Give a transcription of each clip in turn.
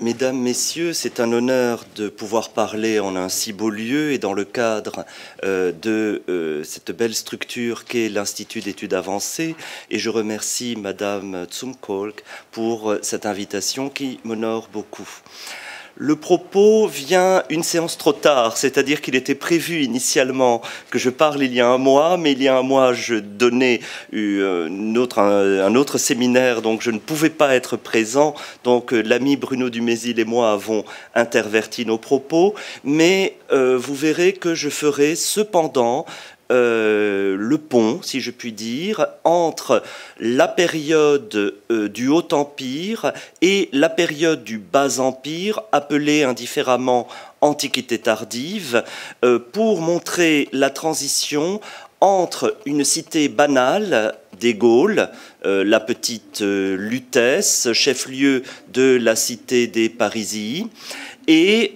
Mesdames, Messieurs, c'est un honneur de pouvoir parler en un si beau lieu et dans le cadre euh, de euh, cette belle structure qu'est l'Institut d'études avancées. Et je remercie Madame Tsumkolk pour euh, cette invitation qui m'honore beaucoup. Le propos vient une séance trop tard, c'est-à-dire qu'il était prévu initialement que je parle il y a un mois, mais il y a un mois, je donnais une un, autre séminaire, donc je ne pouvais pas être présent. Donc euh, l'ami Bruno Dumézil et moi avons interverti nos propos, mais euh, vous verrez que je ferai cependant euh, le pont, si je puis dire, entre la période euh, du Haut Empire et la période du Bas Empire, appelée indifféremment Antiquité tardive, euh, pour montrer la transition entre une cité banale des Gaules, la petite Lutèce, chef-lieu de la cité des Parisis, et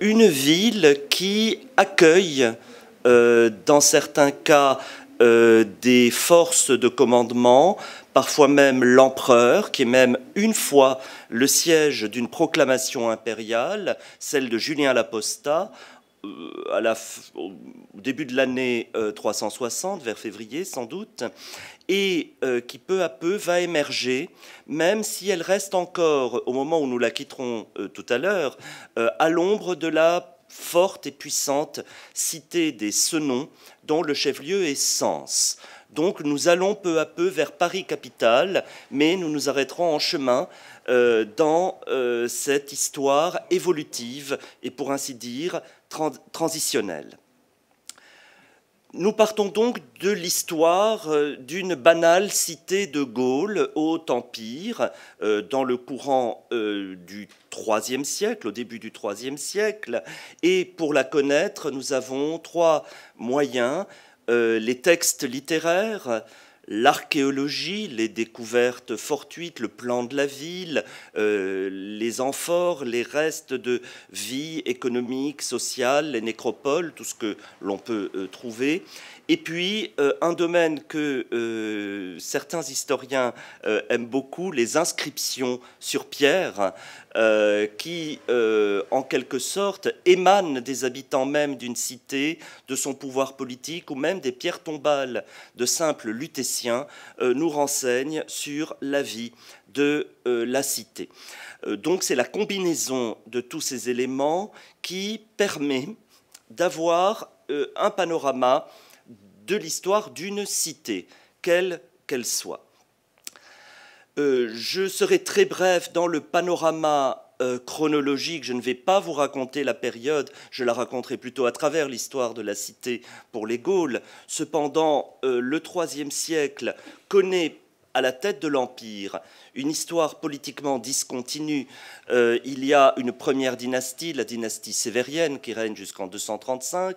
une ville qui accueille euh, dans certains cas euh, des forces de commandement, parfois même l'empereur, qui est même une fois le siège d'une proclamation impériale, celle de Julien l'Apostat, euh, à au début de l'année 360, vers février sans doute, et qui peu à peu va émerger, même si elle reste encore, au moment où nous la quitterons tout à l'heure, à l'ombre de la forte et puissante cité des Senons, dont le chef-lieu est Sens. Donc nous allons peu à peu vers Paris capitale, mais nous nous arrêterons en chemin euh, dans euh, cette histoire évolutive et pour ainsi dire transitionnelle. Nous partons donc de l'histoire euh, d'une banale cité de Gaule, Haut Empire, euh, dans le courant euh, du IIIe siècle, au début du IIIe siècle. Et pour la connaître, nous avons trois moyens. Les textes littéraires, l'archéologie, les découvertes fortuites, le plan de la ville, euh, les amphores, les restes de vie économique, sociale, les nécropoles, tout ce que l'on peut euh, trouver. Et puis, euh, un domaine que certains historiens aiment beaucoup, les inscriptions sur pierre, euh, qui, euh, en quelque sorte, émanent des habitants même d'une cité, de son pouvoir politique ou même des pierres tombales de simples lutétiens, euh, nous renseignent sur la vie de la cité. donc c'est la combinaison de tous ces éléments qui permet d'avoir un panorama de l'histoire d'une cité, quelle qu'elle soit. Euh, je serai très bref dans le panorama euh, chronologique. Je ne vais pas vous raconter la période, je la raconterai plutôt à travers l'histoire de la cité pour les Gaules. Cependant, euh, le IIIe siècle connaît à la tête de l'Empire, une histoire politiquement discontinue. Euh, il y a une première dynastie, la dynastie sévérienne, qui règne jusqu'en 235,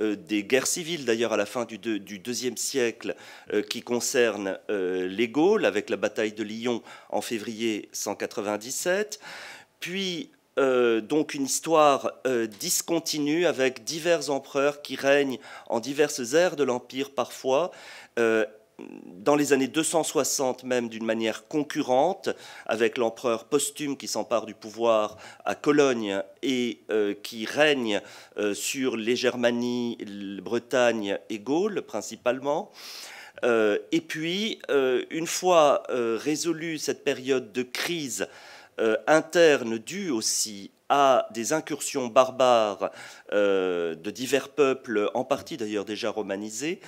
euh, des guerres civiles d'ailleurs à la fin du, IIe deuxième siècle euh, qui concernent les Gaules, avec la bataille de Lyon en février 197, puis donc une histoire discontinue avec divers empereurs qui règnent en diverses aires de l'Empire parfois, dans les années 260 même d'une manière concurrente avec l'empereur posthume qui s'empare du pouvoir à Cologne et euh, qui règne euh, sur les Germanies, Bretagne et Gaulle principalement. Euh, et puis, une fois résolue cette période de crise interne due aussi à des incursions barbares de divers peuples, en partie d'ailleurs déjà romanisés,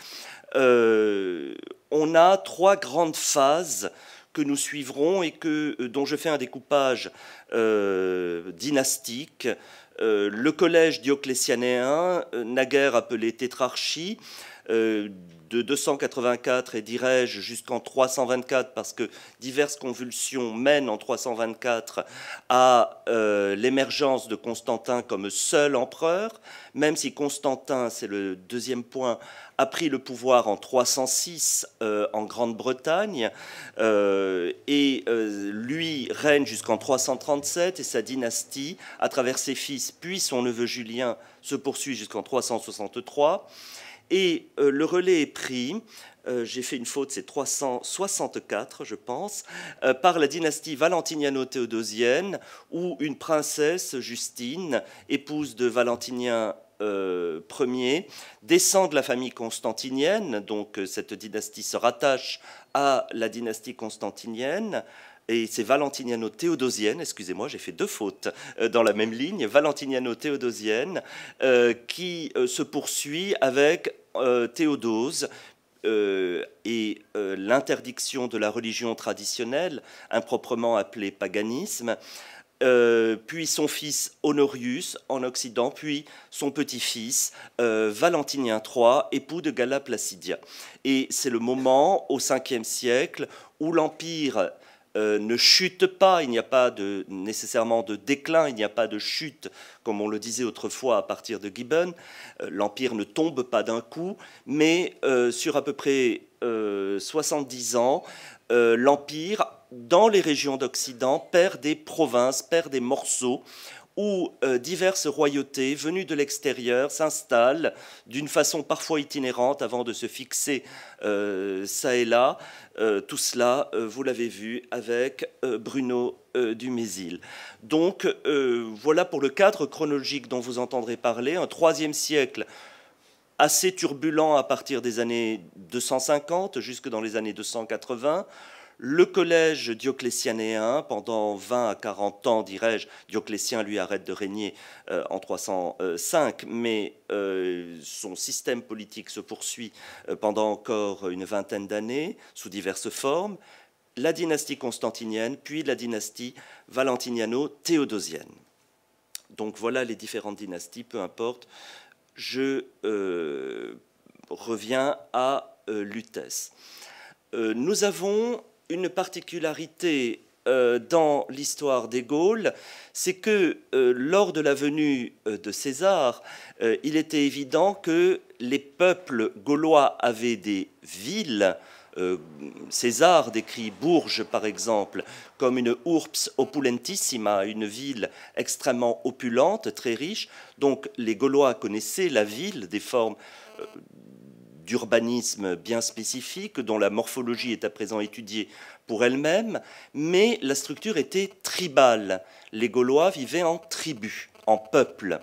on a trois grandes phases que nous suivrons et euh, dont je fais un découpage euh, dynastique. Euh, le collège dioclétianéen, naguère appelé tétrarchie, euh, de 284 et dirais-je jusqu'en 324 parce que diverses convulsions mènent en 324 à euh, l'émergence de Constantin comme seul empereur, même si Constantin, c'est le deuxième point, a pris le pouvoir en 306 euh, en Grande-Bretagne et lui règne jusqu'en 337 et sa dynastie, à travers ses fils puis son neveu Julien, se poursuit jusqu'en 363. Et euh, le relais est pris, euh, j'ai fait une faute, c'est 364, je pense, euh, par la dynastie valentiniano-théodosienne, où une princesse, Justine, épouse de Valentinien Ier, descend de la famille constantinienne, donc cette dynastie se rattache à la dynastie constantinienne, et c'est Valentiniano-Théodosienne, excusez-moi, j'ai fait deux fautes dans la même ligne, Valentiniano-Théodosienne, qui se poursuit avec euh, Théodose euh, et euh, l'interdiction de la religion traditionnelle, improprement appelée paganisme, puis son fils Honorius en Occident, puis son petit-fils Valentinien III, époux de Galla Placidia. Et c'est le moment, au 5 siècle, où l'Empire euh, ne chute pas, il n'y a pas nécessairement de déclin, il n'y a pas de chute, comme on le disait autrefois à partir de Gibbon. Euh, L'Empire ne tombe pas d'un coup, mais euh, sur à peu près 70 ans, l'Empire, dans les régions d'Occident, perd des provinces, perd des morceaux où euh, diverses royautés venues de l'extérieur s'installent d'une façon parfois itinérante avant de se fixer euh, ça et là. Euh, tout cela, vous l'avez vu avec Bruno Dumézil. Donc voilà pour le cadre chronologique dont vous entendrez parler, un troisième siècle assez turbulent à partir des années 250 jusque dans les années 280 le collège dioclétianéen, pendant 20 à 40 ans, dirais-je, Dioclétien lui arrête de régner euh, en 305, mais euh, son système politique se poursuit euh, pendant encore une vingtaine d'années, sous diverses formes, la dynastie constantinienne, puis la dynastie valentiniano-théodosienne. Donc voilà les différentes dynasties, peu importe. Je reviens à Lutèce. nous avons une particularité euh, dans l'histoire des Gaules, c'est que euh, lors de la venue euh, de César, il était évident que les peuples gaulois avaient des villes. César décrit Bourges, par exemple, comme une urbs opulentissima, une ville extrêmement opulente, très riche. Donc les Gaulois connaissaient la ville des formes d'urbanisme bien spécifique, dont la morphologie est à présent étudiée pour elle-même, mais la structure était tribale. Les Gaulois vivaient en tribus, en peuple.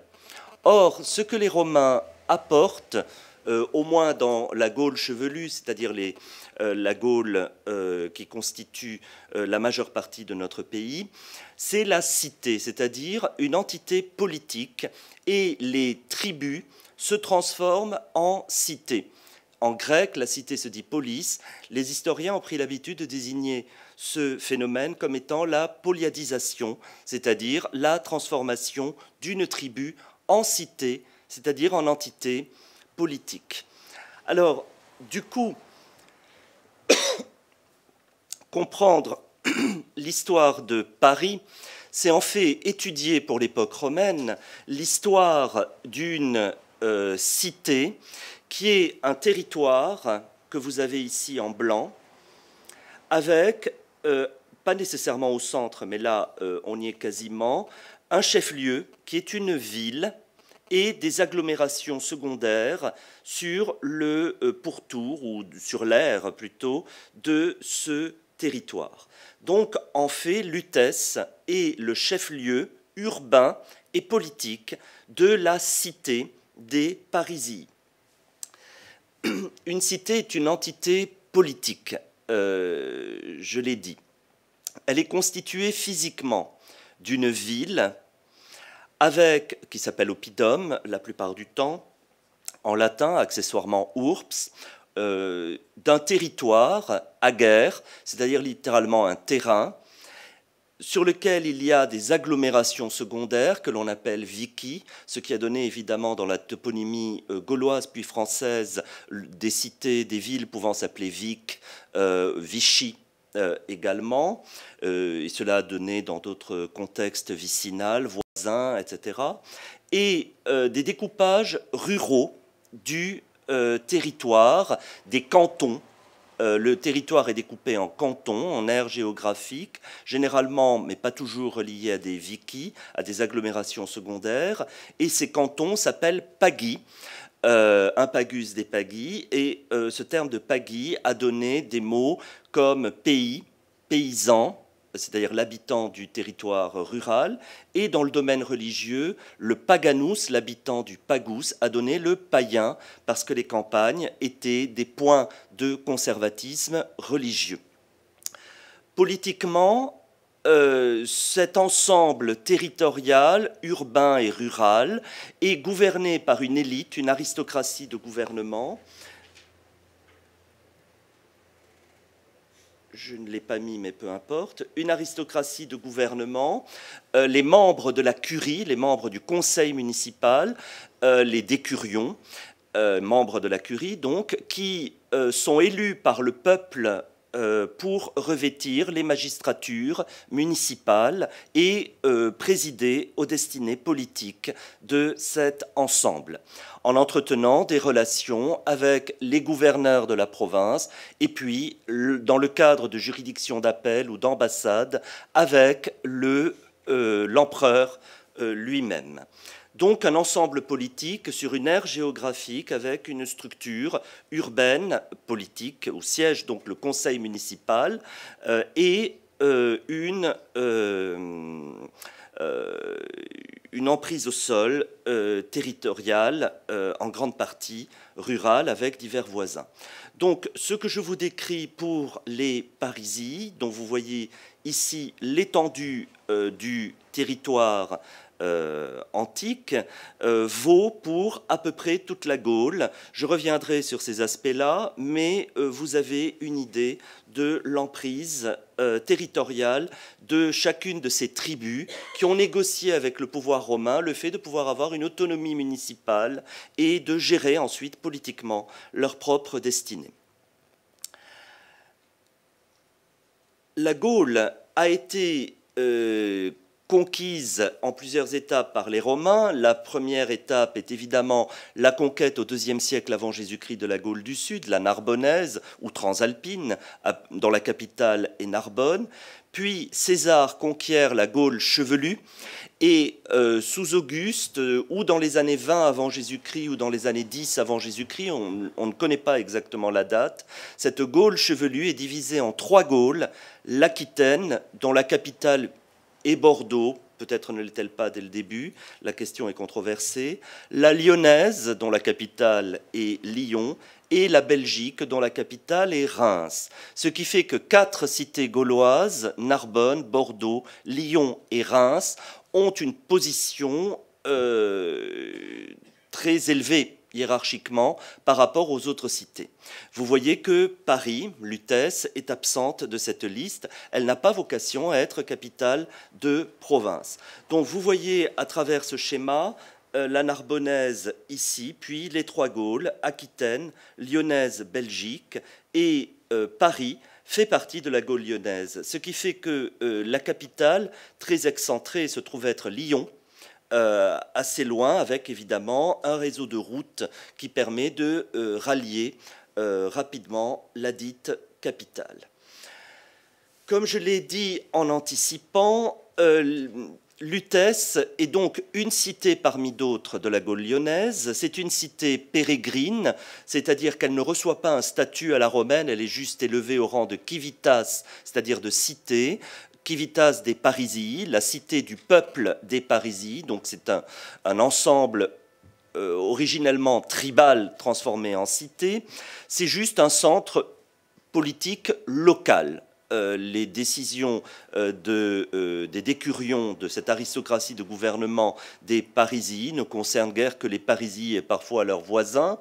Or, ce que les Romains apportent, euh, au moins dans la Gaule chevelue, c'est-à-dire euh, la Gaule euh, qui constitue la majeure partie de notre pays, c'est la cité, c'est-à-dire une entité politique, et les tribus se transforment en cités. En grec, la cité se dit polis. Les historiens ont pris l'habitude de désigner ce phénomène comme étant la poliadisation, c'est-à-dire la transformation d'une tribu en cité, c'est-à-dire en entité politique. Alors, du coup, comprendre l'histoire de Paris, c'est en fait étudier pour l'époque romaine l'histoire d'une euh, cité qui est un territoire que vous avez ici en blanc, avec, euh, pas nécessairement au centre, mais là euh, on y est quasiment, un chef-lieu qui est une ville et des agglomérations secondaires sur le euh, pourtour, ou sur l'air plutôt, de ce territoire. Donc en fait, Lutèce est le chef-lieu urbain et politique de la cité des Parisiens. une cité est une entité politique, euh, je l'ai dit. Elle est constituée physiquement d'une ville avec, qui s'appelle oppidum la plupart du temps, en latin accessoirement Urps, euh, d'un territoire à guerre, c'est-à-dire littéralement un terrain sur lequel il y a des agglomérations secondaires que l'on appelle Vicky, ce qui a donné évidemment dans la toponymie euh, gauloise puis française des cités, des villes pouvant s'appeler Vic, euh, Vichy euh, également, et cela a donné dans d'autres contextes vicinal, voisins, etc., et des découpages ruraux du territoire, des cantons euh, le territoire est découpé en cantons, en aires géographiques, généralement, mais pas toujours reliés à des vikis, à des agglomérations secondaires. Et ces cantons s'appellent pagis. Euh, un pagus des pagis, et euh, ce terme de pagis a donné des mots comme pays, paysan, c'est-à-dire l'habitant du territoire rural, et dans le domaine religieux, le paganus, l'habitant du pagus, a donné le païen, parce que les campagnes étaient des points de conservatisme religieux. Politiquement, euh, cet ensemble territorial, urbain et rural, est gouverné par une élite, une aristocratie de gouvernement, je ne l'ai pas mis, mais peu importe, une aristocratie de gouvernement, euh, les membres de la curie, les membres du conseil municipal, euh, les décurions, euh, membres de la curie donc, qui sont élus par le peuple euh, pour revêtir les magistratures municipales et euh, présider aux destinées politiques de cet ensemble, en entretenant des relations avec les gouverneurs de la province et puis, dans le cadre de juridictions d'appel ou d'ambassade, avec euh, l'empereur le, l'empereur lui-même. Donc un ensemble politique sur une aire géographique avec une structure urbaine politique où siège donc le conseil municipal euh, et euh, euh, une, emprise au sol territoriale en grande partie rurale avec divers voisins. Donc ce que je vous décris pour les parisis, dont vous voyez ici l'étendue du territoire euh, antique euh, vaut pour à peu près toute la Gaule. Je reviendrai sur ces aspects-là, mais euh, vous avez une idée de l'emprise territoriale de chacune de ces tribus qui ont négocié avec le pouvoir romain le fait de pouvoir avoir une autonomie municipale et de gérer ensuite politiquement leur propre destinée. La Gaule a été conquise en plusieurs étapes par les Romains. La première étape est évidemment la conquête au IIe siècle avant Jésus-Christ de la Gaule du Sud, la Narbonnaise ou transalpine, dont la capitale est Narbonne. Puis César conquiert la Gaule chevelue et euh, sous Auguste, euh, ou dans les années 20 avant Jésus-Christ, ou dans les années 10 avant Jésus-Christ, on, on, ne connaît pas exactement la date, cette Gaule chevelue est divisée en trois Gaules, l'Aquitaine, dont la capitale et Bordeaux, peut-être ne l'est-elle pas dès le début, la question est controversée, la Lyonnaise, dont la capitale est Lyon, et la Belgique, dont la capitale est Reims. Ce qui fait que quatre cités gauloises, Narbonne, Bordeaux, Lyon et Reims, ont une position euh, très élevée hiérarchiquement par rapport aux autres cités. Vous voyez que Paris, Lutèce, est absente de cette liste. Elle n'a pas vocation à être capitale de province. Donc vous voyez à travers ce schéma euh, la Narbonnaise ici, puis les Trois Gaules, Aquitaine, Lyonnaise, Belgique et euh, Paris fait partie de la Gaule lyonnaise, ce qui fait que euh, la capitale, très excentrée, se trouve être Lyon, euh, assez loin, avec évidemment un réseau de routes qui permet de euh, rallier euh, rapidement la dite capitale. Comme je l'ai dit en anticipant, Lutèce est donc une cité parmi d'autres de la Gaule lyonnaise. C'est une cité pérégrine, c'est-à-dire qu'elle ne reçoit pas un statut à la romaine, elle est juste élevée au rang de civitas, c'est-à-dire de cité, Civitas des Parisis, la cité du peuple des Parisis. Donc c'est un, ensemble euh, originellement tribal transformé en cité. C'est juste un centre politique local euh, les décisions euh, euh, des décurions, de cette aristocratie de gouvernement des Parisis, ne concernent guère que les Parisis et parfois leurs voisins.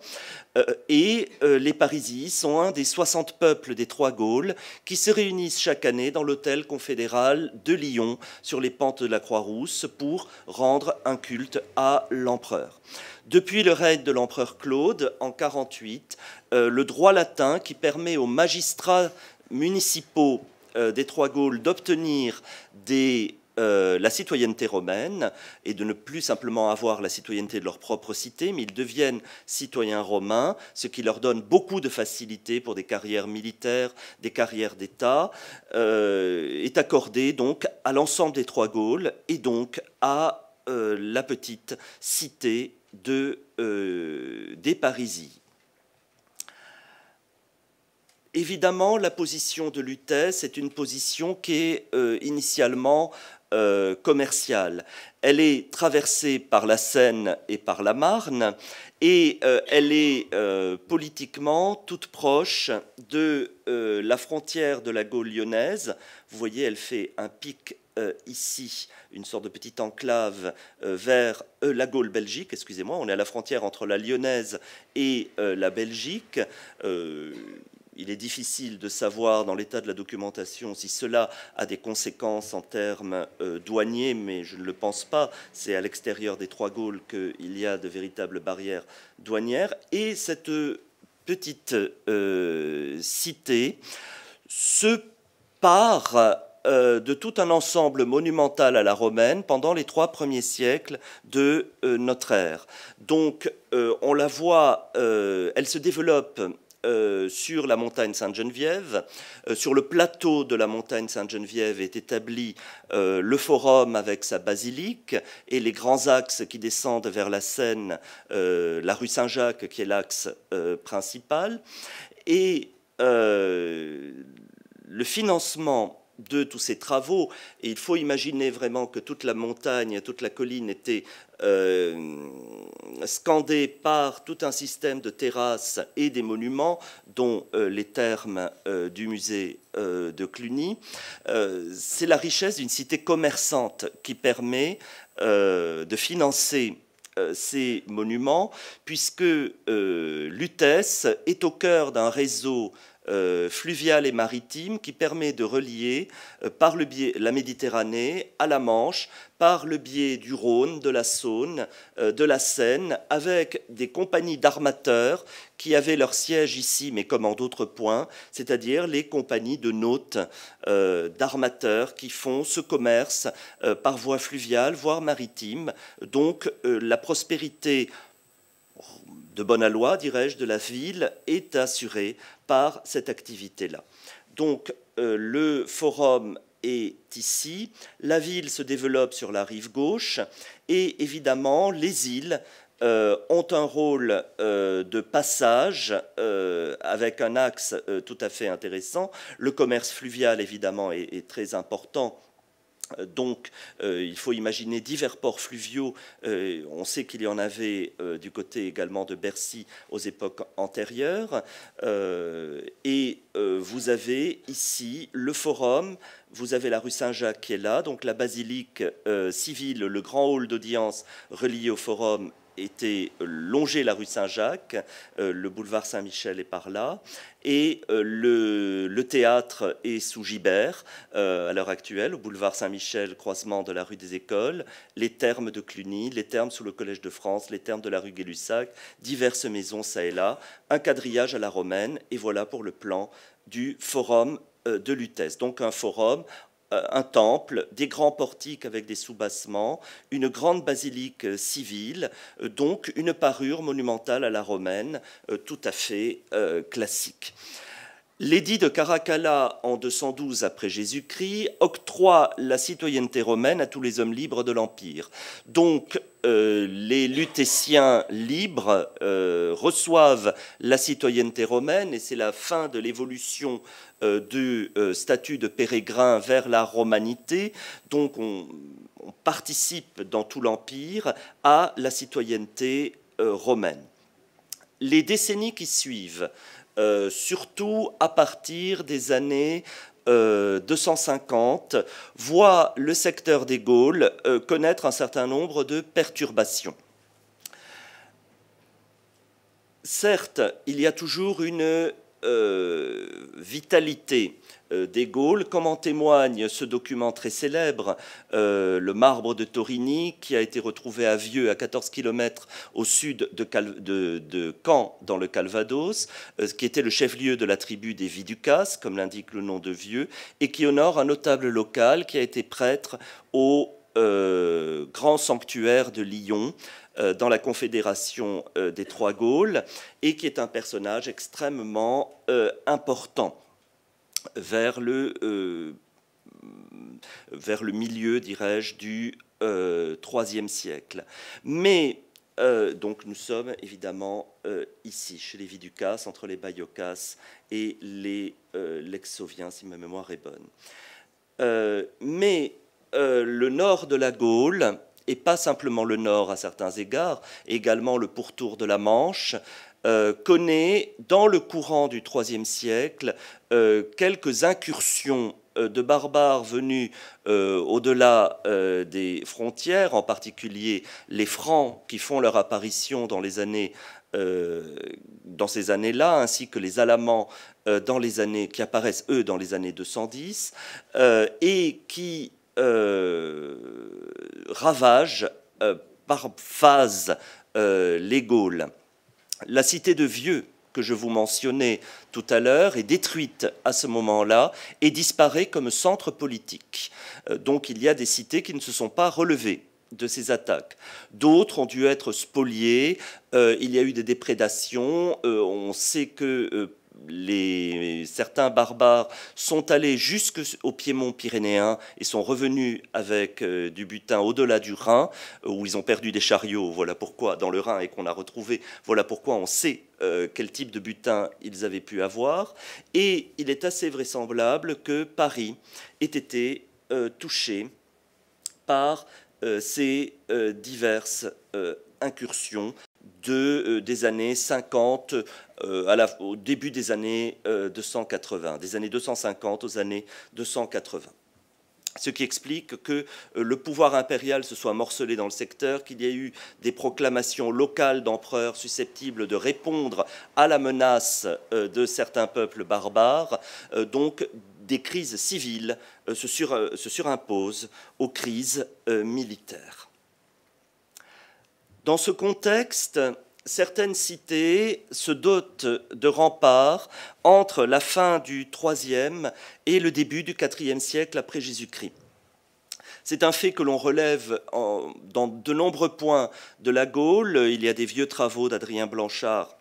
et les Parisis sont un des 60 peuples des Trois Gaules qui se réunissent chaque année dans l'hôtel confédéral de Lyon, sur les pentes de la Croix-Rousse, pour rendre un culte à l'empereur. Depuis le règne de l'empereur Claude en 48, le droit latin qui permet aux magistrats municipaux euh, des Trois Gaules d'obtenir euh, la citoyenneté romaine et de ne plus simplement avoir la citoyenneté de leur propre cité, mais ils deviennent citoyens romains, ce qui leur donne beaucoup de facilité pour des carrières militaires, des carrières d'État, euh, est accordé donc à l'ensemble des Trois Gaules et donc à la petite cité des Parisiens. Évidemment, la position de Lutèce est une position qui est euh, initialement euh, commerciale. Elle est traversée par la Seine et par la Marne et euh, elle est politiquement toute proche de la frontière de la Gaule lyonnaise. Vous voyez, elle fait un pic ici une sorte de petite enclave vers la Gaule Belgique, excusez-moi, on est à la frontière entre la Lyonnaise et la Belgique. Il est difficile de savoir dans l'état de la documentation si cela a des conséquences en termes euh, douaniers, mais je ne le pense pas. C'est à l'extérieur des Trois Gaules qu'il y a de véritables barrières douanières. Et cette euh, petite euh, cité se part de tout un ensemble monumental à la romaine pendant les trois premiers siècles de notre ère. Donc on la voit, elle se développe euh, sur la montagne Sainte-Geneviève. Euh, sur le plateau de la montagne Sainte-Geneviève est établi euh, le forum avec sa basilique et les grands axes qui descendent vers la Seine, la rue Saint-Jacques qui est l'axe principal. Et le financement de tous ces travaux, et il faut imaginer vraiment que toute la montagne, toute la colline était euh, scandée par tout un système de terrasses et des monuments, dont euh, les termes euh, du musée de Cluny. C'est la richesse d'une cité commerçante qui permet de financer ces monuments, puisque Lutèce est au cœur d'un réseau euh, fluviale et maritime qui permet de relier euh, par le biais la Méditerranée à la Manche, par le biais du Rhône, de la Saône, euh, de la Seine, avec des compagnies d'armateurs qui avaient leur siège ici, mais comme en d'autres points, c'est-à-dire les compagnies de nautes, d'armateurs qui font ce commerce par voie fluviale, voire maritime. Donc la prospérité de bonne aloi, dirais-je, de la ville est assurée par cette activité-là. Donc euh, le forum est ici, la ville se développe sur la rive gauche et évidemment les îles euh, ont un rôle euh, de passage avec un axe tout à fait intéressant. Le commerce fluvial, évidemment, est très important donc, euh, il faut imaginer divers ports fluviaux. Euh, on sait qu'il y en avait euh, du côté également de Bercy aux époques antérieures. et vous avez ici le forum, vous avez la rue Saint-Jacques qui est là, donc la basilique civile, le grand hall d'audience relié au forum était euh, longé la rue Saint-Jacques, euh, le boulevard Saint-Michel est par là, et euh, le, théâtre est sous Gibert à l'heure actuelle, au boulevard Saint-Michel, croisement de la rue des Écoles, les thermes de Cluny, les thermes sous le Collège de France, les thermes de la rue gay diverses maisons ça et là, un quadrillage à la romaine, et voilà pour le plan du forum de Lutèce. Donc un forum euh, un temple, des grands portiques avec des soubassements, une grande basilique euh, civile, euh, donc une parure monumentale à la romaine tout à fait classique. L'édit de Caracalla en 212 après Jésus-Christ octroie la citoyenneté romaine à tous les hommes libres de l'Empire. Donc euh, les Lutétiens libres euh, reçoivent la citoyenneté romaine et c'est la fin de l'évolution euh, du statut de pérégrin vers la romanité. Donc on participe dans tout l'Empire à la citoyenneté romaine. Les décennies qui suivent euh, surtout à partir des années 250, euh, voit le secteur des Gaules euh, connaître un certain nombre de perturbations. Certes, il y a toujours une euh, vitalité euh, des Gaules, comme en témoigne ce document très célèbre, euh, le marbre de Torini, qui a été retrouvé à Vieux, à 14 km au sud de, Caen, dans le Calvados, qui était le chef-lieu de la tribu des Viducas, comme l'indique le nom de Vieux, et qui honore un notable local qui a été prêtre au euh, grand sanctuaire de Lyon euh, dans la Confédération euh, des Trois Gaules et qui est un personnage extrêmement important vers le, vers le milieu, dirais-je, du IIIe siècle. Mais donc nous sommes évidemment ici, chez les Viducas, entre les Bayocas et les Lexoviens, si ma mémoire est bonne. mais euh, le nord de la Gaule, et pas simplement le nord à certains égards, également le pourtour de la Manche, euh, connaît dans le courant du IIIe siècle euh, quelques incursions de barbares venus au-delà des frontières, en particulier les Francs qui font leur apparition dans les années dans ces années-là, ainsi que les Alamans dans les années qui apparaissent eux dans les années 210 et qui euh, ravage euh, par phase euh, les Gaules. La cité de Vieux, que je vous mentionnais tout à l'heure, est détruite à ce moment-là et disparaît comme centre politique. Donc il y a des cités qui ne se sont pas relevées de ces attaques. D'autres ont dû être spoliées, il y a eu des déprédations, on sait que les, certains barbares sont allés jusqu'au piémont pyrénéen et sont revenus avec euh, du butin au-delà du Rhin, euh, où ils ont perdu des chariots, voilà pourquoi, dans le Rhin, et qu'on a retrouvé, voilà pourquoi on sait euh, quel type de butin ils avaient pu avoir. Et il est assez vraisemblable que Paris ait été touché par ces diverses incursions des années 50 euh, au début des années 280, euh, des années 250 aux années 280 ce qui explique que euh, le pouvoir impérial se soit morcelé dans le secteur, qu'il y ait eu des proclamations locales d'empereurs susceptibles de répondre à la menace de certains peuples barbares, donc des crises civiles se surimposent aux crises militaires. Dans ce contexte, certaines cités se dotent de remparts entre la fin du IIIe et le début du IVe siècle après Jésus-Christ. C'est un fait que l'on relève dans de nombreux points de la Gaule. Il y a des vieux travaux d'Adrien Blanchard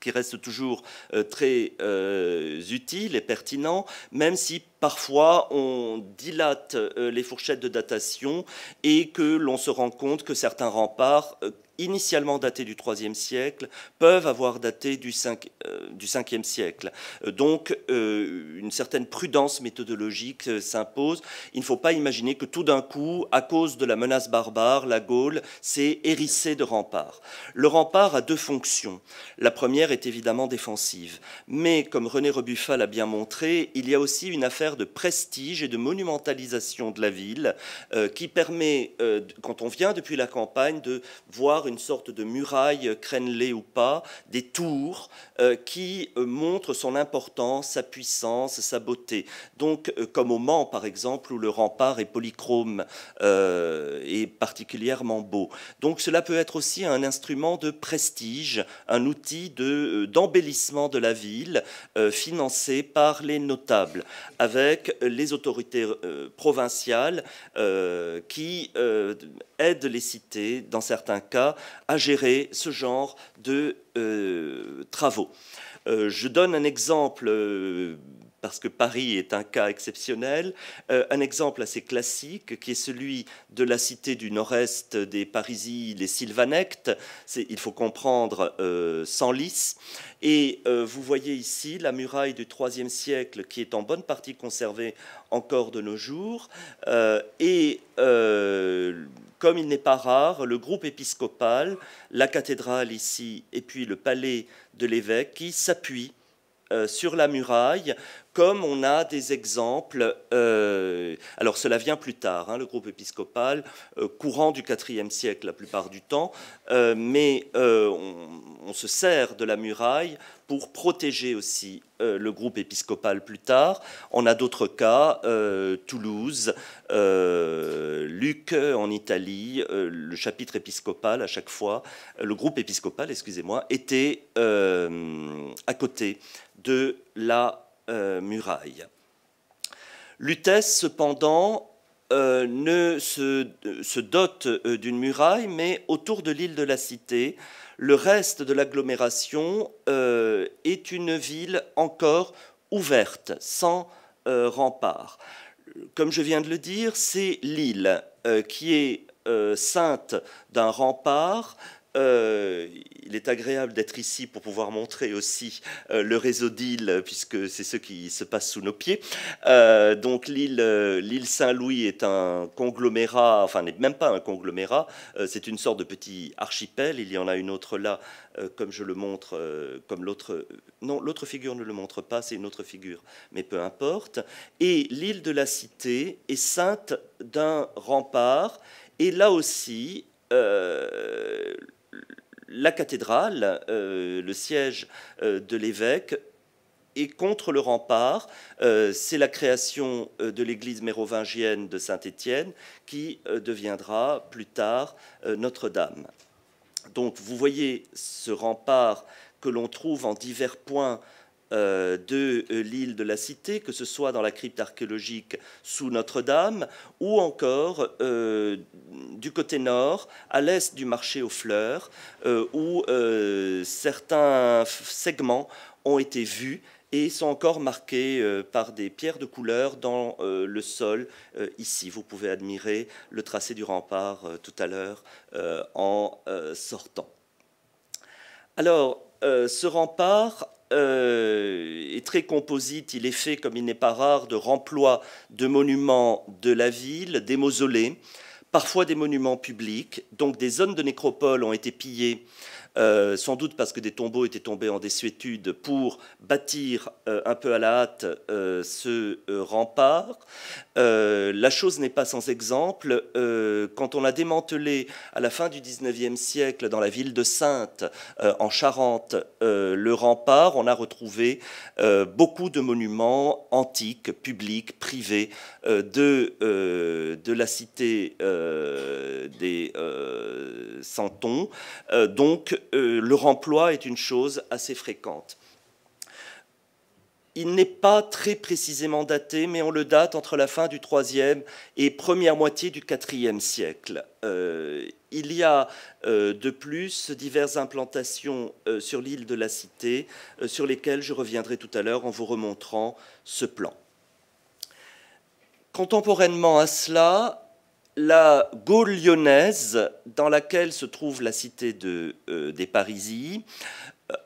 qui restent toujours euh, très euh, utiles et pertinents, même si parfois on dilate euh, les fourchettes de datation et que l'on se rend compte que certains remparts euh, initialement datés du IIIe siècle peuvent avoir daté du, 5, euh, du 5e siècle. Donc une certaine prudence méthodologique s'impose. Il ne faut pas imaginer que tout d'un coup, à cause de la menace barbare, la Gaule s'est hérissée de remparts. Le rempart a deux fonctions. La première est évidemment défensive. Mais comme René Rebuffat l'a bien montré, il y a aussi une affaire de prestige et de monumentalisation de la ville euh, qui permet, euh, quand on vient depuis la campagne, de voir une sorte de muraille euh, crénelée ou pas, des tours qui montrent son importance, sa puissance, sa beauté. Donc, comme au Mans, par exemple, où le rempart est polychrome et particulièrement beau. Donc, cela peut être aussi un instrument de prestige, un outil d'embellissement de, d'embellissement de la ville financé par les notables. Avec les autorités euh, provinciales euh, qui euh, aident les cités, dans certains cas, à gérer ce genre de travaux. je donne un exemple parce que Paris est un cas exceptionnel. Euh, un exemple assez classique qui est celui de la cité du nord-est des Parisis, les Sylvanectes. Il faut comprendre euh, lys Et euh, vous voyez ici la muraille du IIIe siècle qui est en bonne partie conservée encore de nos jours. Euh, et comme il n'est pas rare, le groupe épiscopal, la cathédrale ici, et puis le palais de l'évêque qui s'appuie sur la muraille comme on a des exemples, euh, alors cela vient plus tard, hein, le groupe épiscopal, euh, courant du IVe siècle la plupart du temps, euh, mais on, on, se sert de la muraille pour protéger aussi le groupe épiscopal plus tard. On a d'autres cas, Toulouse, Luc en Italie, le chapitre épiscopal à chaque fois, le groupe épiscopal, excusez-moi, était à côté de la euh, muraille. Lutèce, cependant, euh, ne se, dote euh, d'une muraille, mais autour de l'île de la Cité, le reste de l'agglomération est une ville encore ouverte, sans rempart. Comme je viens de le dire, c'est l'île qui est sainte d'un rempart, euh, il est agréable d'être ici pour pouvoir montrer aussi euh, le réseau d'îles, puisque c'est ce qui se passe sous nos pieds. Euh, donc l'île Saint-Louis est un conglomérat, enfin n'est même pas un conglomérat, c'est une sorte de petit archipel. Il y en a une autre là, comme je le montre, comme l'autre... Non, l'autre figure ne le montre pas, c'est une autre figure, mais peu importe. Et l'île de la Cité est sainte d'un rempart. Et là aussi, euh, la cathédrale, euh, le siège euh, de l'évêque, est contre le rempart. Euh, c'est la création de l'église mérovingienne de Saint-Étienne qui deviendra plus tard Notre-Dame. Donc vous voyez ce rempart que l'on trouve en divers points euh, de euh, l'île de la Cité, que ce soit dans la crypte archéologique sous Notre-Dame ou encore euh, du côté nord, à l'est du marché aux fleurs, où certains segments ont été vus et sont encore marqués par des pierres de couleur dans le sol. ici, vous pouvez admirer le tracé du rempart tout à l'heure en sortant. Alors, ce rempart euh, est très composite. Il est fait, comme il n'est pas rare, de remploi de monuments de la ville, des mausolées, parfois des monuments publics. Donc des zones de nécropole ont été pillées. Euh, sans doute parce que des tombeaux étaient tombés en désuétude pour bâtir euh, un peu à la hâte ce rempart. Euh, la chose n'est pas sans exemple. Euh, quand on a démantelé à la fin du XIXe e siècle dans la ville de Sainte, euh, en Charente, le rempart, on a retrouvé beaucoup de monuments antiques, publics, privés de, de la cité des Santons. donc le remploi est une chose assez fréquente. Il n'est pas très précisément daté, mais on le date entre la fin du 3e et première moitié du 4e siècle. Euh, il y a euh, de plus diverses implantations euh, sur l'île de la Cité, sur lesquelles je reviendrai tout à l'heure en vous remontrant ce plan. Contemporainement à cela, la Gaule lyonnaise, dans laquelle se trouve la cité de, des Parisis,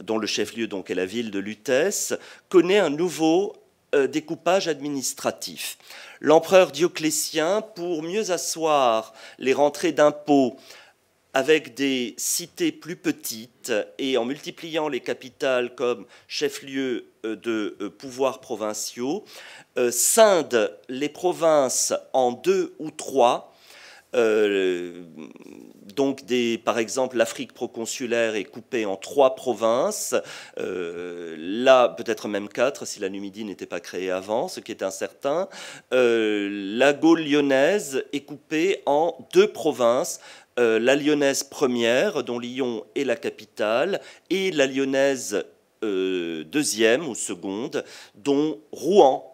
dont le chef-lieu donc est la ville de Lutèce, connaît un nouveau euh, découpage administratif. L'empereur Dioclétien, pour mieux asseoir les rentrées d'impôts avec des cités plus petites et en multipliant les capitales comme chef-lieu euh, de euh, pouvoirs provinciaux, scinde les provinces en deux ou trois euh, donc, par exemple, l'Afrique proconsulaire est coupée en trois provinces, euh, là peut-être même quatre si la Numidie n'était pas créée avant, ce qui est incertain. Euh, la Gaule lyonnaise est coupée en deux provinces, la lyonnaise première, dont Lyon est la capitale, et la lyonnaise deuxième ou seconde, dont Rouen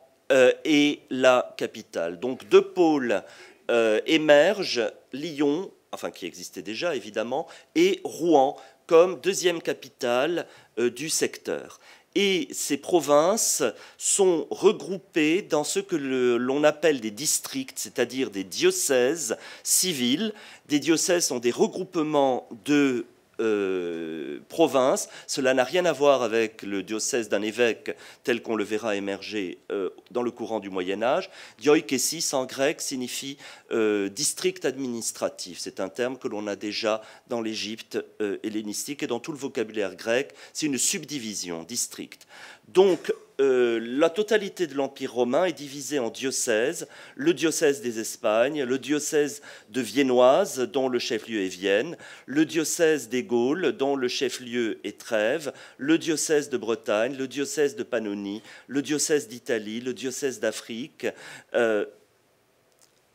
est la capitale. Donc deux pôles euh, émergent Lyon, enfin qui existait déjà évidemment, et Rouen comme deuxième capitale euh, du secteur. Et ces provinces sont regroupées dans ce que l'on appelle des districts, c'est-à-dire des diocèses civils. Des diocèses sont des regroupements de euh, province. Cela n'a rien à voir avec le diocèse d'un évêque tel qu'on le verra émerger euh, dans le courant du Moyen Âge. Dioikesis en grec signifie euh, district administratif. C'est un terme que l'on a déjà dans l'Égypte hellénistique et dans tout le vocabulaire grec. C'est une subdivision, district. Donc, euh, la totalité de l'Empire romain est divisée en diocèses, le diocèse des Espagnes, le diocèse de Viennoise, dont le chef-lieu est Vienne, le diocèse des Gaules, dont le chef-lieu est Trèves, le diocèse de Bretagne, le diocèse de Pannonie, le diocèse d'Italie, le diocèse d'Afrique, euh,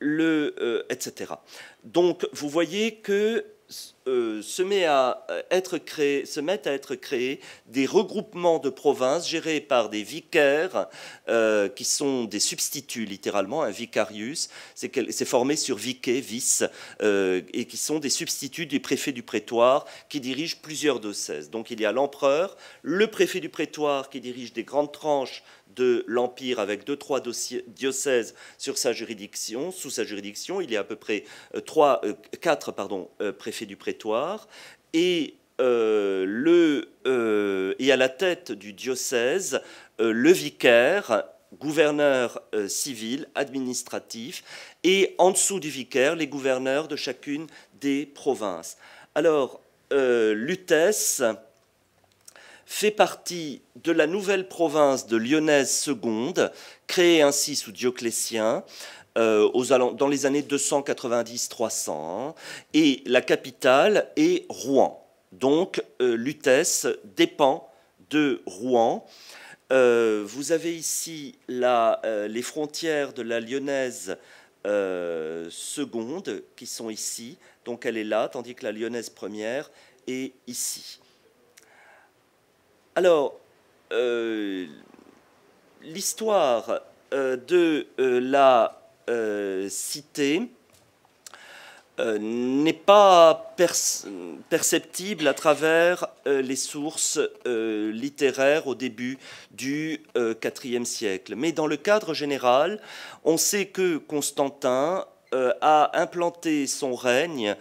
euh, etc. Donc vous voyez que euh, se, met à euh, être créé, se mettent à être créés des regroupements de provinces gérés par des vicaires euh, qui sont des substituts littéralement. Un vicarius, c'est formé sur viquet, vice, et qui sont des substituts du préfet du prétoire qui dirige plusieurs diocèses. Donc il y a l'empereur, le préfet du prétoire qui dirige des grandes tranches de l'Empire avec deux, trois diocèses sur sa juridiction, sous sa juridiction. Il y a à peu près euh, trois, euh, quatre pardon, euh, préfets du prétoire. Et, le, et à la tête du diocèse, le vicaire gouverneur civil, administratif, et en dessous du vicaire, les gouverneurs de chacune des provinces. Alors, euh, Lutèce fait partie de la nouvelle province de Lyonnaise II, créée ainsi sous Dioclétien euh, dans les années 290-300, et la capitale est Rouen. Donc euh, Lutèce dépend de Rouen. Euh, vous avez ici les frontières de la Lyonnaise seconde qui sont ici, donc elle est là, tandis que la Lyonnaise première est ici. Alors, euh, l'histoire euh, de euh, la cité n'est pas perceptible à travers les sources littéraires au début du IVe siècle. Mais dans le cadre général, on sait que Constantin a implanté son règne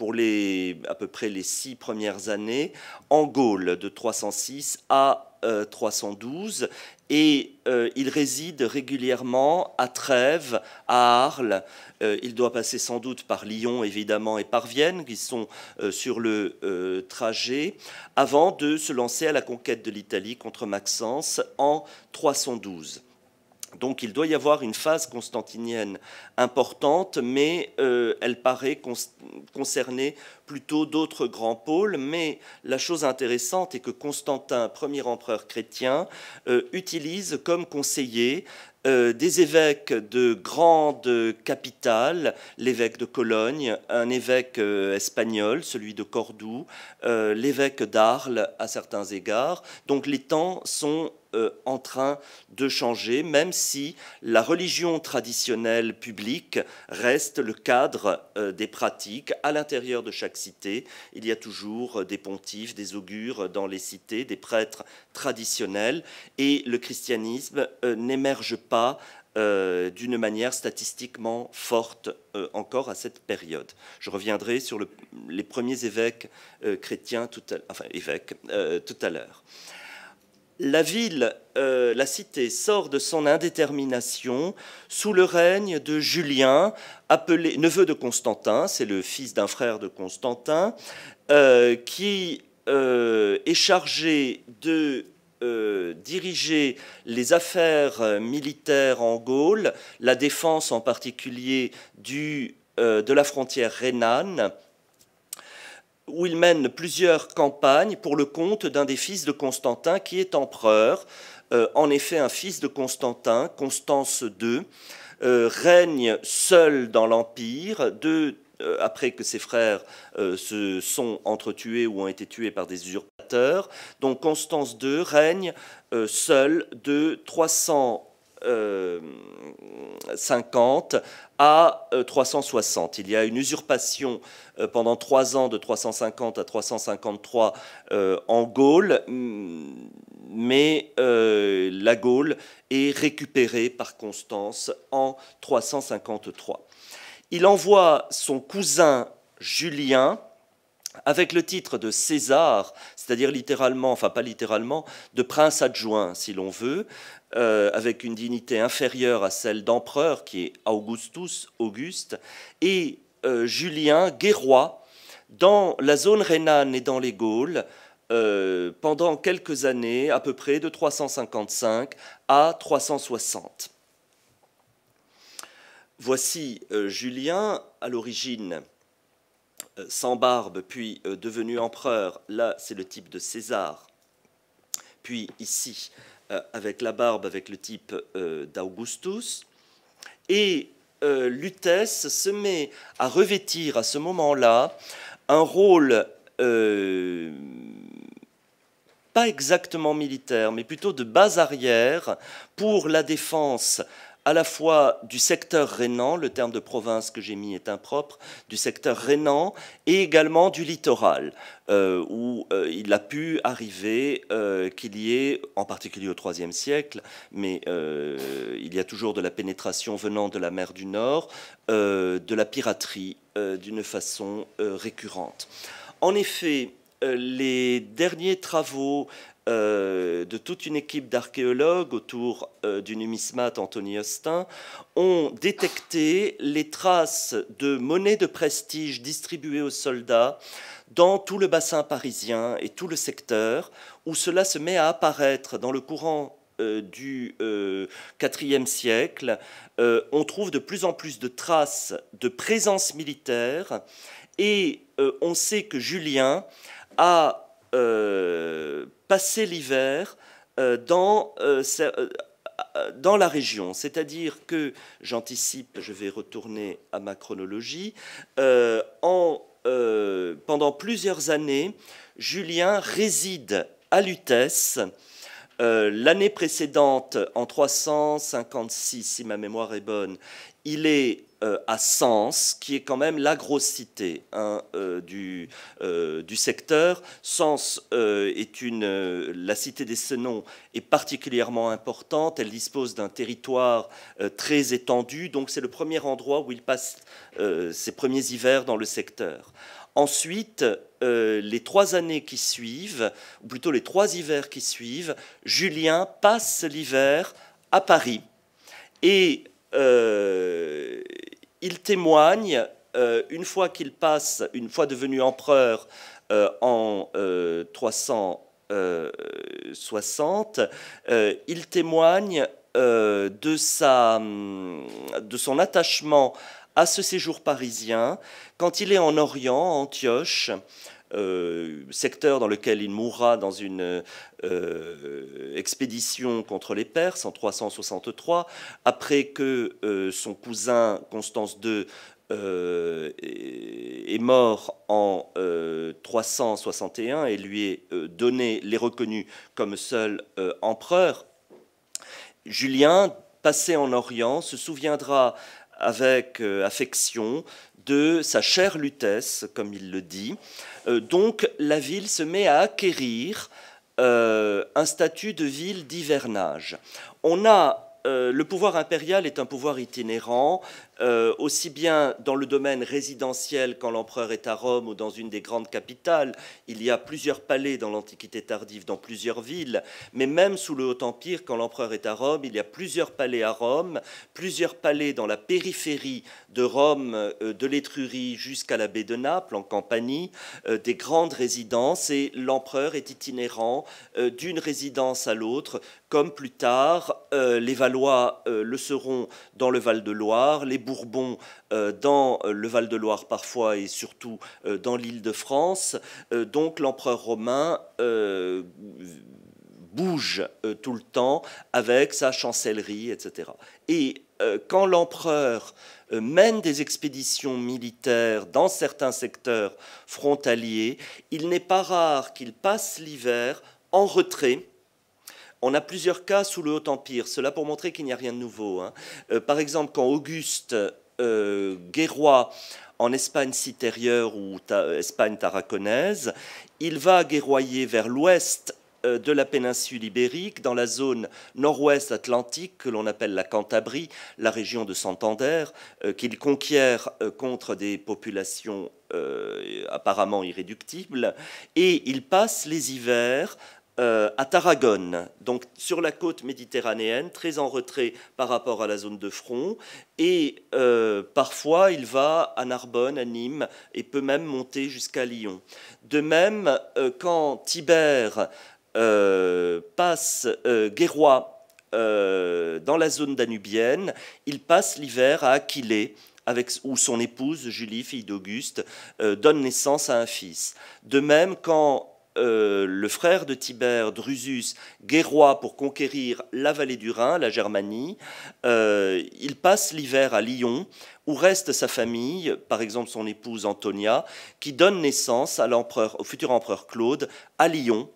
pour les, à peu près les six premières années en Gaule de 306 à 312 euh, et euh, il réside régulièrement à Trèves, à Arles. Euh, il doit passer sans doute par Lyon, évidemment, et par Vienne, qui sont sur le trajet, avant de se lancer à la conquête de l'Italie contre Maxence en 312. Donc il doit y avoir une phase constantinienne importante, mais euh, elle paraît concerner plutôt d'autres grands pôles. Mais la chose intéressante est que Constantin, premier empereur chrétien, euh, utilise comme conseiller euh, des évêques de grandes capitales, l'évêque de Cologne, un évêque espagnol, celui de Cordoue, l'évêque d'Arles à certains égards. Donc les temps sont euh, en train de changer, même si la religion traditionnelle publique reste le cadre euh, des pratiques. À l'intérieur de chaque cité, il y a toujours euh, des pontifes, des augures dans les cités, des prêtres traditionnels, et le christianisme n'émerge pas d'une manière statistiquement forte encore à cette période. Je reviendrai sur les premiers évêques chrétiens, enfin tout à l'heure. La ville, euh, la cité, sort de son indétermination sous le règne de Julien, appelé neveu de Constantin, c'est le fils d'un frère de Constantin, euh, qui euh, est chargé de diriger les affaires militaires en Gaule, la défense en particulier de la frontière rhénane où il mène plusieurs campagnes pour le compte d'un des fils de Constantin qui est empereur. Euh, en effet, un fils de Constantin, Constance II, euh, règne seul dans l'Empire, euh, après que ses frères se sont entretués ou ont été tués par des usurpateurs. Donc Constance II règne seul de 300 50 à 360. Euh, Il y a une usurpation euh, pendant trois ans de 350 à 353 euh, en Gaule, mm, mais la Gaule est récupérée par Constance en 353. Il envoie son cousin Julien, avec le titre de César, c'est-à-dire littéralement, enfin pas littéralement, de prince adjoint, si l'on veut, euh, avec une dignité inférieure à celle d'empereur, qui est Augustus, Auguste, et euh, Julien Guérois, dans la zone rhénane et dans les Gaules, euh, pendant quelques années, à peu près de 355 à 360. Voici Julien, à l'origine sans barbe, puis devenu empereur, là c'est le type de César, puis ici euh, avec la barbe, avec le type euh, d'Augustus. Et euh, Lutèce se met à revêtir à ce moment-là un rôle pas exactement militaire, mais plutôt de base arrière pour la défense à la fois du secteur rhénan, le terme de province que j'ai mis est impropre, du secteur rhénan et également du littoral, euh, où euh, il a pu arriver euh, qu'il y ait, en particulier au IIIe siècle, mais il y a toujours de la pénétration venant de la mer du Nord, de la piraterie d'une façon récurrente. En effet, les derniers travaux euh, de toute une équipe d'archéologues autour euh, du numismate Anthony Austin ont détecté les traces de monnaies de prestige distribuées aux soldats dans tout le bassin parisien et tout le secteur, où cela se met à apparaître dans le courant euh, du IVe siècle, on trouve de plus en plus de traces de présence militaire et on sait que Julien a euh, passer l'hiver euh, dans, euh, dans la région. C'est-à-dire que, j'anticipe, je vais retourner à ma chronologie, pendant plusieurs années, Julien réside à Lutèce. l'année précédente, en 356, si ma mémoire est bonne, il est euh, à Sens, qui est quand même la grosse cité hein, euh, du, euh, du, secteur. Sens est une. la cité des Senons est particulièrement importante. Elle dispose d'un territoire très étendu, donc c'est le premier endroit où il passe ses premiers hivers dans le secteur. Ensuite, les trois années qui suivent, ou plutôt les trois hivers qui suivent, Julien passe l'hiver à Paris. Et il témoigne, euh, une fois qu'il passe, une fois devenu empereur euh, en 360, euh, il témoigne de, sa, hum, de son attachement à ce séjour parisien quand il est en Orient, Antioche, euh, secteur dans lequel il mourra dans une euh, expédition contre les Perses en 363, après que euh, son cousin Constance II est mort en 361 et lui est donné, les reconnu comme seul empereur, Julien, passé en Orient, se souviendra avec affection de sa chère lutesse comme il le dit. Euh, donc la ville se met à acquérir euh, un statut de ville d'hivernage. On a euh, le pouvoir impérial est un pouvoir itinérant, euh, aussi bien dans le domaine résidentiel quand l'empereur est à Rome ou dans une des grandes capitales. Il y a plusieurs palais dans l'Antiquité tardive, dans plusieurs villes, mais même sous le Haut Empire, quand l'empereur est à Rome, il y a plusieurs palais à Rome, plusieurs palais dans la périphérie de Rome, euh, de l'Étrurie jusqu'à la baie de Naples, en Campanie, euh, des grandes résidences, et l'empereur est itinérant d'une résidence à l'autre, comme plus tard les Valois le seront dans le Val de Loire, les Bourbons euh, dans euh, le Val-de-Loire parfois et surtout euh, dans l'Île-de-France. donc l'empereur romain bouge tout le temps avec sa chancellerie, etc. Et quand l'empereur mène des expéditions militaires dans certains secteurs frontaliers, il n'est pas rare qu'il passe l'hiver en retrait on a plusieurs cas sous le Haut Empire, cela pour montrer qu'il n'y a rien de nouveau. Hein. Euh, par exemple, quand Auguste euh, en Espagne citérieure ou Espagne tarraconaise, il va guerroyer vers l'ouest euh, de la péninsule ibérique, dans la zone nord-ouest atlantique que l'on appelle la Cantabrie, la région de Santander, euh, qu'il conquiert contre des populations apparemment irréductibles, et il passe les hivers euh, à Tarragone, donc sur la côte méditerranéenne, très en retrait par rapport à la zone de front. Et euh, parfois, il va à Narbonne, à Nîmes, et peut même monter jusqu'à Lyon. De même, euh, quand Tibère passe Guérois dans la zone danubienne, il passe l'hiver à Aquilée, où son épouse Julie, fille d'Auguste, donne naissance à un fils. De même, quand euh, le frère de Tibère, Drusus, guerroie pour conquérir la vallée du Rhin, la Germanie. Euh, il passe l'hiver à Lyon, où reste sa famille, par exemple son épouse Antonia, qui donne naissance au futur empereur Claude, à Lyon,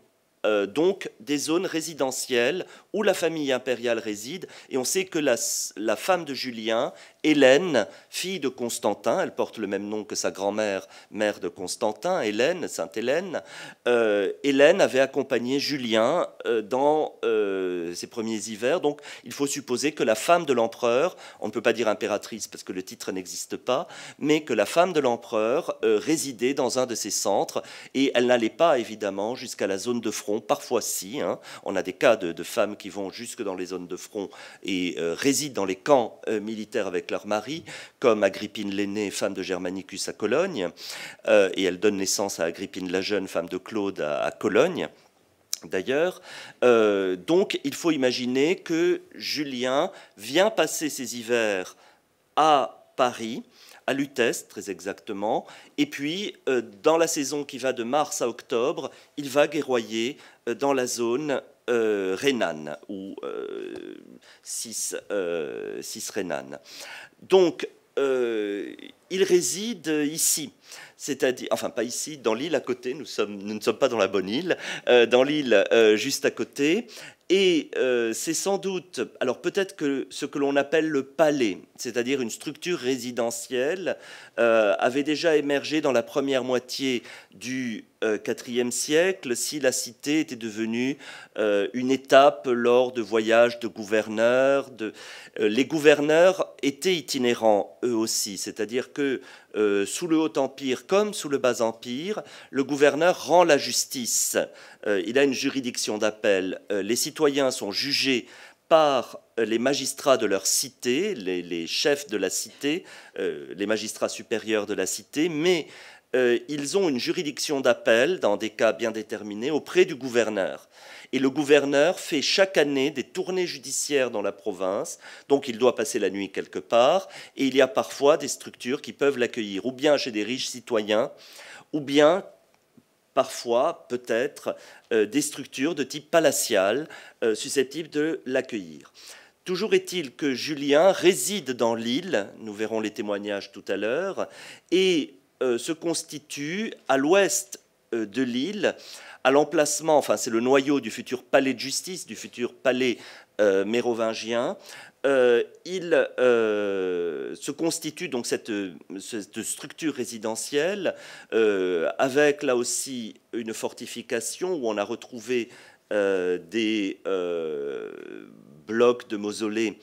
euh, donc des zones résidentielles où la famille impériale réside. Et on sait que la, la femme de Julien, Hélène, fille de Constantin, elle porte le même nom que sa grand-mère, mère de Constantin, Hélène, Sainte Hélène, euh, Hélène avait accompagné Julien euh, dans euh, ses premiers hivers. Donc il faut supposer que la femme de l'empereur, on ne peut pas dire impératrice parce que le titre n'existe pas, mais que la femme de l'empereur résidait dans un de ces centres et elle n'allait pas évidemment jusqu'à la zone de front, parfois si. Hein. on a des cas de femmes qui qui vont jusque dans les zones de front et euh, résident dans les camps euh, militaires avec leur mari, comme Agrippine l'aînée, femme de Germanicus à Cologne, euh, et elle donne naissance à Agrippine la jeune, femme de Claude à, Cologne d'ailleurs. donc il faut imaginer que Julien vient passer ses hivers à Paris, à Lutèce très exactement, et puis dans la saison qui va de mars à octobre, il va guerroyer dans la zone euh, ou 6 euh, euh Donc, euh, il réside ici, c'est-à-dire, enfin pas ici, dans l'île à côté, nous, sommes, ne sommes pas dans la bonne île, dans l'île juste à côté, et euh, c'est sans doute, alors peut-être que ce que l'on appelle le palais, c'est-à-dire une structure résidentielle, euh, avait déjà émergé dans la première moitié du euh, IVe siècle, si la cité était devenue une étape lors de voyages de gouverneurs. les gouverneurs étaient itinérants eux aussi, c'est-à-dire que euh, sous le Haut Empire comme sous le Bas Empire, le gouverneur rend la justice. Euh, il a une juridiction d'appel. Euh, les citoyens sont jugés par les magistrats de leur cité, les chefs de la cité, les magistrats supérieurs de la cité, mais ils ont une juridiction d'appel, dans des cas bien déterminés, auprès du gouverneur. Et le gouverneur fait chaque année des tournées judiciaires dans la province. Donc il doit passer la nuit quelque part. Et il y a parfois des structures qui peuvent l'accueillir, ou bien chez des riches citoyens, ou bien parfois peut-être euh, des structures de type palatial euh, susceptibles de l'accueillir. Toujours est-il que Julien réside dans l'île, nous verrons les témoignages tout à l'heure, et euh, se constitue à l'ouest de l'île à l'emplacement, enfin c'est le noyau du futur palais de justice, du futur palais euh, mérovingien, euh, il euh, se constitue donc cette, structure résidentielle avec là aussi une fortification où on a retrouvé des blocs de mausolées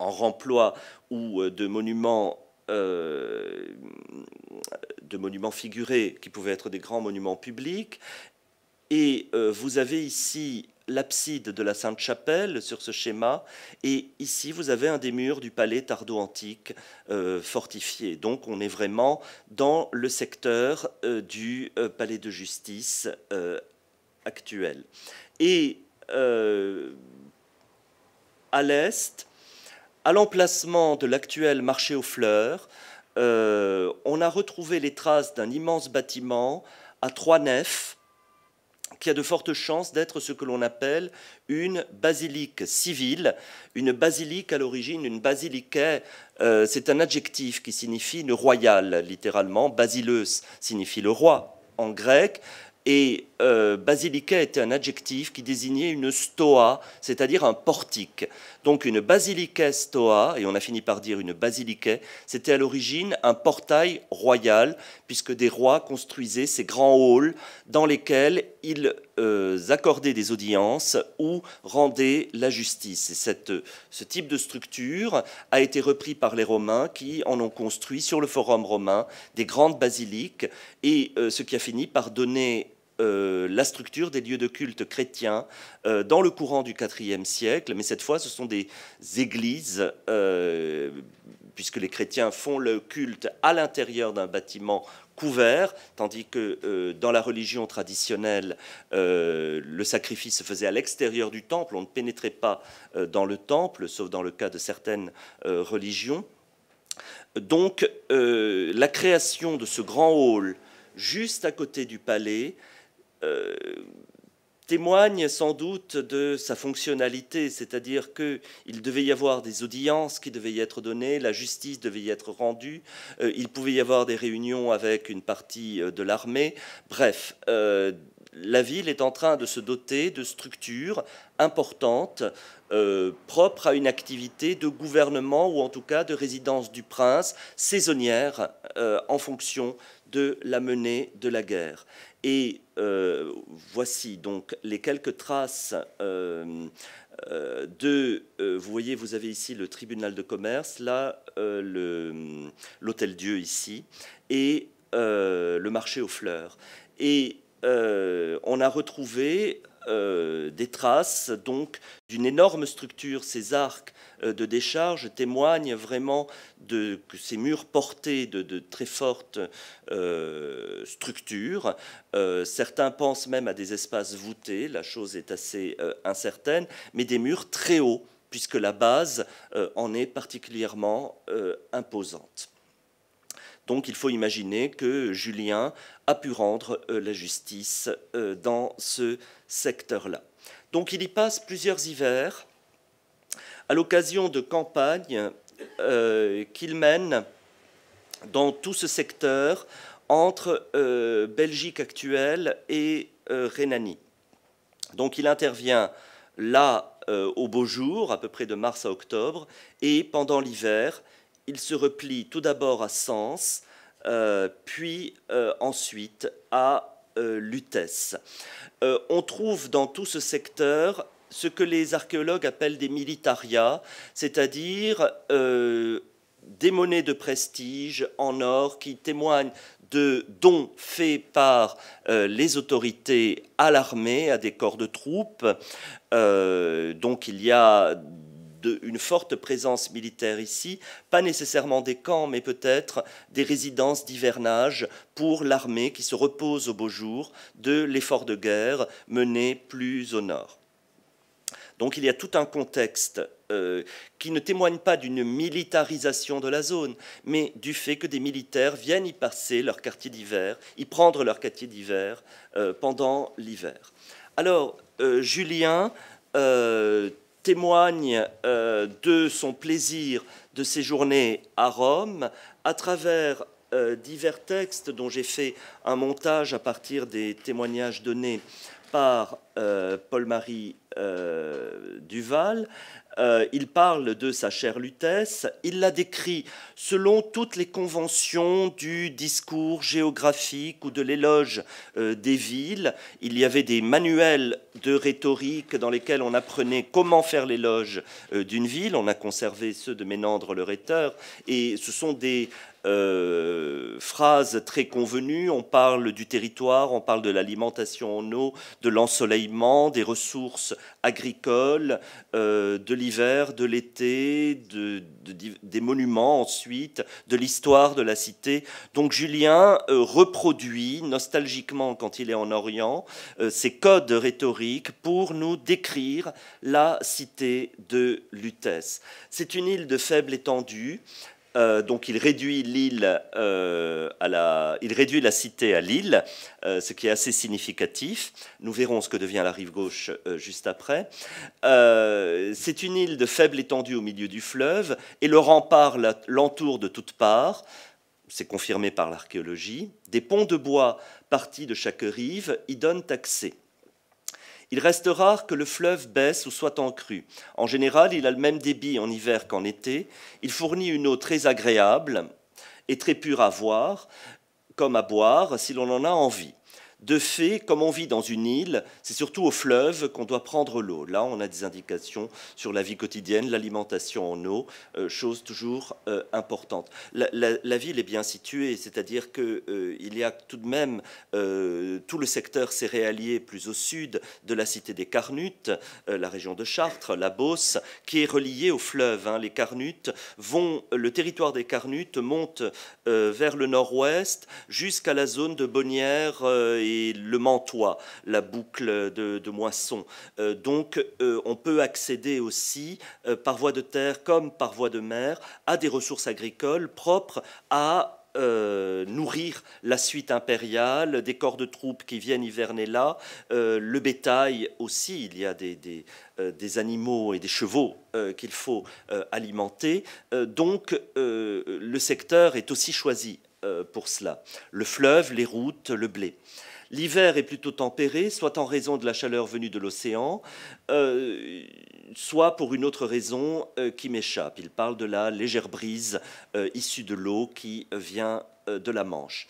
en remploi ou de monuments de monuments figurés qui pouvaient être des grands monuments publics. Et euh, vous avez ici l'abside de la Sainte-Chapelle sur ce schéma, et ici vous avez un des murs du palais tardo-antique euh, fortifié. Donc on est vraiment dans le secteur euh, du palais de justice actuel. Et à l'est, à l'emplacement de l'actuel marché aux fleurs, on a retrouvé les traces d'un immense bâtiment à trois nefs qui a de fortes chances d'être ce que l'on appelle une basilique civile, une basilique à l'origine, une basilique euh, c'est un adjectif qui signifie une royale littéralement, basileus signifie le roi en grec, et euh, basilica était un adjectif qui désignait une stoa, c'est-à-dire un portique. Donc une basilica stoa, et on a fini par dire une basilica, c'était à l'origine un portail royal, puisque des rois construisaient ces grands halls dans lesquels ils euh, accordaient des audiences ou rendaient la justice. Et cette, ce type de structure a été repris par les Romains qui en ont construit sur le forum romain des grandes basiliques, et euh, ce qui a fini par donner euh, la structure des lieux de culte chrétiens euh, dans le courant du IVe siècle, mais cette fois ce sont des églises, euh, puisque les chrétiens font le culte à l'intérieur d'un bâtiment couvert, tandis que dans la religion traditionnelle, le sacrifice se faisait à l'extérieur du temple, on ne pénétrait pas dans le temple, sauf dans le cas de certaines religions. Donc la création de ce grand hall juste à côté du palais euh, témoigne sans doute de sa fonctionnalité, c'est-à-dire que il devait y avoir des audiences qui devaient y être données, la justice devait y être rendue, euh, il pouvait y avoir des réunions avec une partie euh, de l'armée, bref. la ville est en train de se doter de structures importantes propres à une activité de gouvernement ou en tout cas de résidence du prince saisonnière en fonction de la menée de la guerre. Et euh, voici donc les quelques traces euh, euh, de, vous voyez, vous avez ici le tribunal de commerce, là l'hôtel Dieu ici, et le marché aux fleurs. Et on a retrouvé euh, des traces donc d'une énorme structure. Ces arcs euh, de décharge témoignent vraiment de que ces murs portés de, très fortes euh, structures. certains pensent même à des espaces voûtés. La chose est assez incertaine, mais des murs très hauts puisque la base en est particulièrement imposante. Donc il faut imaginer que Julien a pu rendre euh, la justice euh, dans ce secteur-là. Donc il y passe plusieurs hivers à l'occasion de campagnes euh, qu'il mène dans tout ce secteur entre Belgique actuelle et Rhénanie. Donc il intervient là au beau jour, à peu près de mars à octobre, et pendant l'hiver, il se replie tout d'abord à Sens, euh, puis euh, ensuite à euh, Lutèce. on trouve dans tout ce secteur ce que les archéologues appellent des militaria, c'est-à-dire des monnaies de prestige en or qui témoignent de dons faits par les autorités à l'armée, à des corps de troupes. donc il y a de, une forte présence militaire ici, pas nécessairement des camps, mais peut-être des résidences d'hivernage pour l'armée qui se repose au beau jour de l'effort de guerre mené plus au nord. Donc il y a tout un contexte euh, qui ne témoigne pas d'une militarisation de la zone, mais du fait que des militaires viennent y passer leur quartier d'hiver, y prendre leur quartier d'hiver euh, pendant l'hiver. Alors, euh, Julien euh, témoigne euh, de son plaisir de séjourner à Rome à travers euh, divers textes dont j'ai fait un montage à partir des témoignages donnés par euh, Paul-Marie Duval, euh, il parle de sa chère Lutèce, il la décrit selon toutes les conventions du discours géographique ou de l'éloge euh, des villes. Il y avait des manuels de rhétorique dans lesquels on apprenait comment faire l'éloge euh, d'une ville. On a conservé ceux de Ménandre le rhéteur. Et ce sont des euh, phrase phrases très convenues, on parle du territoire, on parle de l'alimentation en eau, de l'ensoleillement, des ressources agricoles, euh, de l'hiver, de l'été, des monuments ensuite, de l'histoire de la cité. Donc Julien euh, reproduit nostalgiquement quand il est en Orient ces codes rhétoriques pour nous décrire la cité de Lutèce. C'est une île de faible étendue. Euh, donc euh, il réduit la, cité à l'île, euh, ce qui est assez significatif. Nous verrons ce que devient la rive gauche juste après. c'est une île de faible étendue au milieu du fleuve et le rempart l'entoure de toutes parts. C'est confirmé par l'archéologie. Des ponts de bois partis de chaque rive y donnent accès. Il reste rare que le fleuve baisse ou soit en crue. En général, il a le même débit en hiver qu'en été. Il fournit une eau très agréable et très pure à voir, comme à boire, si l'on en a envie. De fait, comme on vit dans une île, c'est surtout au fleuve qu'on doit prendre l'eau. Là, on a des indications sur la vie quotidienne, l'alimentation en eau, euh, chose toujours euh, importante. La, ville est bien située, c'est-à-dire qu'il euh, y a tout de même tout le secteur céréalier plus au sud de la cité des Carnutes, la région de Chartres, la Beauce, qui est reliée au fleuve. Hein. Les Carnutes vont, le territoire des Carnutes monte vers le nord-ouest jusqu'à la zone de Bonnières le Mantois, la boucle de, de Moisson. Euh, donc euh, on peut accéder aussi euh, par voie de terre comme par voie de mer à des ressources agricoles propres à nourrir la suite impériale, des corps de troupes qui viennent hiverner là, le bétail aussi, il y a des animaux et des chevaux qu'il faut alimenter. donc le secteur est aussi choisi pour cela. Le fleuve, les routes, le blé. L'hiver est plutôt tempéré, soit en raison de la chaleur venue de l'océan, euh, soit pour une autre raison euh, qui m'échappe. Il parle de la légère brise euh, issue de l'eau qui vient de la Manche.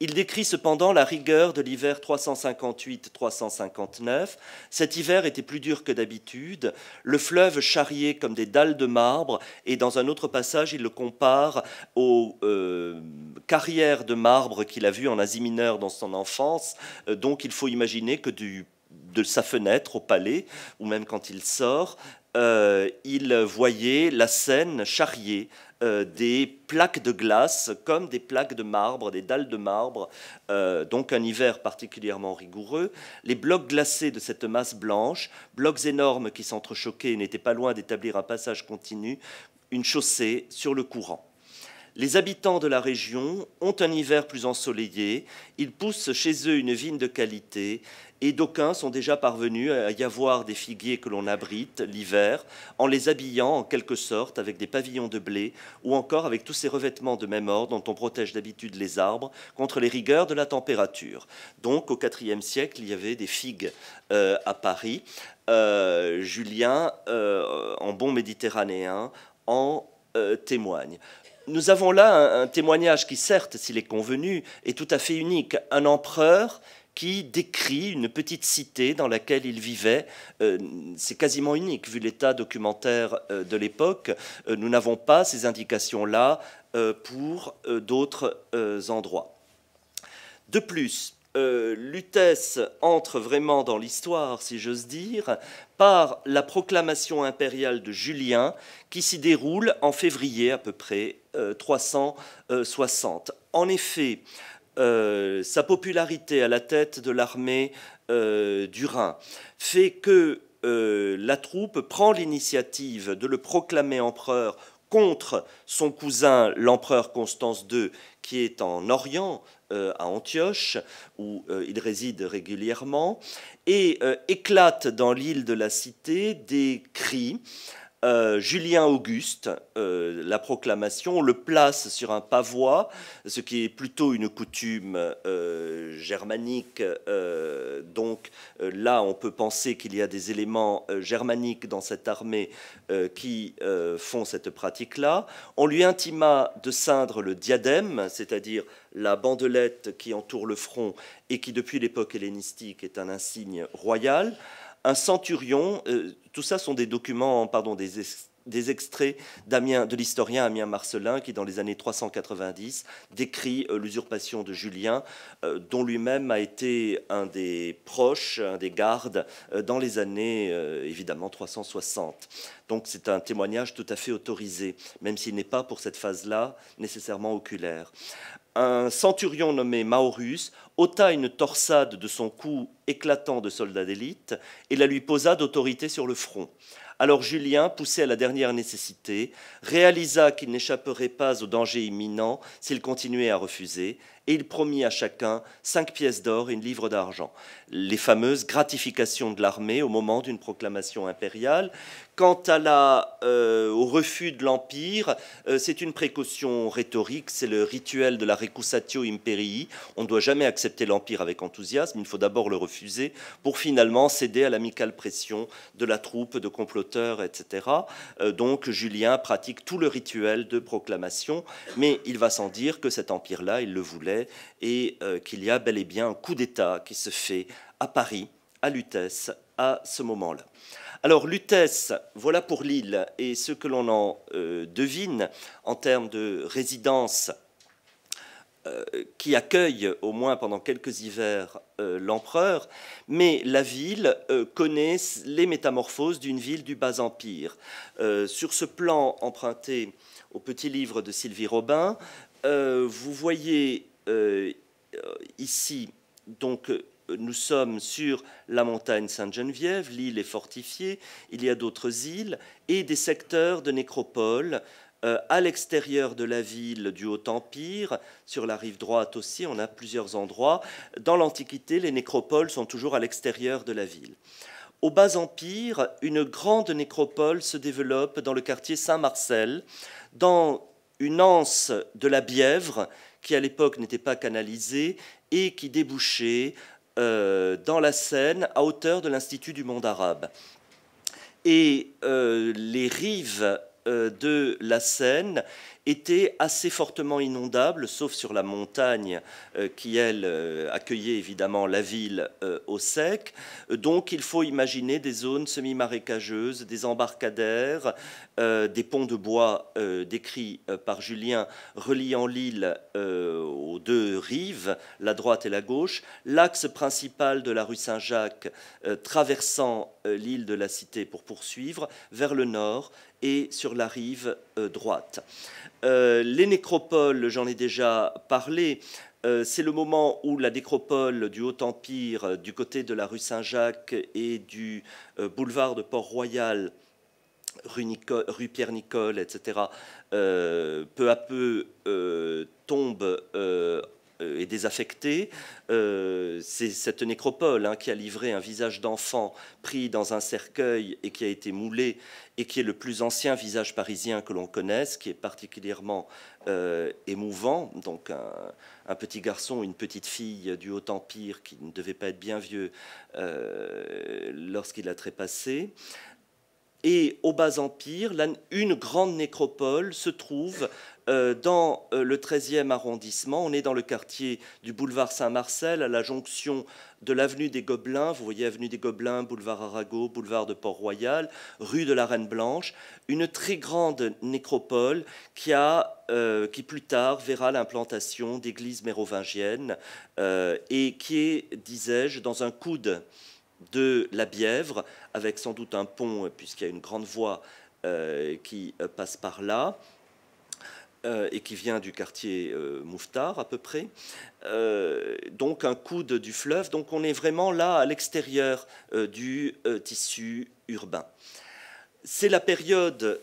Il décrit cependant la rigueur de l'hiver 358-359. Cet hiver était plus dur que d'habitude, le fleuve charriait comme des dalles de marbre, et dans un autre passage, il le compare aux euh, carrières de marbre qu'il a vues en Asie mineure dans son enfance. Euh, donc il faut imaginer que de sa fenêtre au palais, ou même quand il sort, euh, il voyait la Seine charriée euh, des plaques de glace comme des plaques de marbre, des dalles de marbre, euh, donc un hiver particulièrement rigoureux. Les blocs glacés de cette masse blanche, blocs énormes qui s'entrechoquaient, n'étaient pas loin d'établir un passage continu, une chaussée sur le courant. Les habitants de la région ont un hiver plus ensoleillé, ils poussent chez eux une vigne de qualité et d'aucuns sont déjà parvenus à y avoir des figuiers que l'on abrite l'hiver en les habillant en quelque sorte avec des pavillons de blé ou encore avec tous ces revêtements de même ordre dont on protège d'habitude les arbres contre les rigueurs de la température. Donc au IVe siècle, il y avait des figues euh, à Paris. Euh, Julien, euh, en bon méditerranéen, en témoigne nous avons là un, témoignage qui, certes, s'il est convenu, est tout à fait unique. Un empereur qui décrit une petite cité dans laquelle il vivait. Euh, c'est quasiment unique vu l'état documentaire euh, de l'époque. Euh, nous n'avons pas ces indications-là pour d'autres endroits. De plus, L'Utès euh, Lutèce entre vraiment dans l'histoire, si j'ose dire, par la proclamation impériale de Julien qui s'y déroule en février à peu près 360. Euh, en effet, euh, sa popularité à la tête de l'armée du Rhin fait que la troupe prend l'initiative de le proclamer empereur contre son cousin l'empereur Constance II, qui est en Orient, euh, à Antioche, où euh, il réside régulièrement, et euh, éclate dans l'île de la Cité des cris euh, Julien Auguste, euh, la proclamation, le place sur un pavois, ce qui est plutôt une coutume euh, germanique. donc là, on peut penser qu'il y a des éléments germaniques dans cette armée qui font cette pratique-là. On lui intima de ceindre le diadème, c'est-à-dire la bandelette qui entoure le front et qui, depuis l'époque hellénistique, est un insigne royal un centurion. Euh, tout ça sont des documents, pardon, des, extraits de l'historien Amien Marcelin qui, dans les années 390, décrit euh, l'usurpation de Julien, euh, dont lui-même a été un des proches, un des gardes, dans les années évidemment 360. Donc c'est un témoignage tout à fait autorisé, même s'il n'est pas pour cette phase-là nécessairement oculaire un centurion nommé Maurus ôta une torsade de son cou éclatant de soldat d'élite et la lui posa d'autorité sur le front. Alors Julien, poussé à la dernière nécessité, réalisa qu'il n'échapperait pas au danger imminent s'il continuait à refuser et il promit à chacun cinq pièces d'or et une livre d'argent. Les fameuses gratifications de l'armée au moment d'une proclamation impériale. Quant à la, euh, au refus de l'Empire, euh, c'est une précaution rhétorique, c'est le rituel de la recusatio imperii. On ne doit jamais accepter l'Empire avec enthousiasme, il faut d'abord le refuser pour finalement céder à l'amicale pression de la troupe, de comploteurs, etc. Euh, donc Julien pratique tout le rituel de proclamation, mais il va sans dire que cet Empire-là, il le voulait et euh, qu'il y a bel et bien un coup d'État qui se fait à Paris, à Lutèce, à ce moment-là. Alors Lutèce, voilà pour l'île et ce que l'on en euh, devine en termes de résidence euh, qui accueille au moins pendant quelques hivers l'empereur, mais la ville connaît les métamorphoses d'une ville du bas empire. sur ce plan emprunté au petit livre de Sylvie Robin, vous voyez euh, ici, donc, euh, nous sommes sur la montagne Sainte-Geneviève, l'île est fortifiée, il y a d'autres îles et des secteurs de nécropoles euh, à l'extérieur de la ville du Haut-Empire, sur la rive droite aussi, on a plusieurs endroits. Dans l'Antiquité, les nécropoles sont toujours à l'extérieur de la ville. Au Bas-Empire, une grande nécropole se développe dans le quartier Saint-Marcel, dans une anse de la Bièvre, qui à l'époque n'était pas canalisée et qui débouchait euh, dans la Seine à hauteur de l'Institut du monde arabe. Et euh, les rives euh, de la Seine était assez fortement inondable, sauf sur la montagne euh, qui, elle, euh, accueillait évidemment la ville euh, au sec. Donc il faut imaginer des zones semi-marécageuses, des embarcadères, des ponts de bois décrits par Julien reliant l'île aux deux rives, la droite et la gauche, l'axe principal de la rue Saint-Jacques traversant l'île de la Cité pour poursuivre vers le nord et sur la rive euh, droite. Euh, les nécropoles, j'en ai déjà parlé, euh, c'est le moment où la nécropole du Haut-Empire, du côté de la rue Saint-Jacques et du boulevard de Port-Royal, rue, Pierre-Nicole, etc., peu à peu tombe et désaffectée. c'est cette nécropole hein, qui a livré un visage d'enfant pris dans un cercueil et qui a été moulé et qui est le plus ancien visage parisien que l'on connaisse, qui est particulièrement euh, émouvant. Donc un, petit garçon, une petite fille du Haut Empire qui ne devait pas être bien vieux euh, lorsqu'il a trépassé. Et au Bas Empire, une grande nécropole se trouve euh, dans euh, le 13e arrondissement. On est dans le quartier du boulevard Saint-Marcel, à la jonction de l'avenue des Gobelins, vous voyez avenue des Gobelins, boulevard Arago, boulevard de Port-Royal, rue de la Reine Blanche, une très grande nécropole qui a euh, plus tard verra l'implantation d'églises mérovingiennes et qui est, disais-je, dans un coude de la Bièvre, avec sans doute un pont puisqu'il y a une grande voie qui passe par là. Euh, et qui vient du quartier euh, Mouftar, à peu près. Euh, donc un coude du fleuve. Donc on est vraiment là à l'extérieur du tissu urbain. C'est la période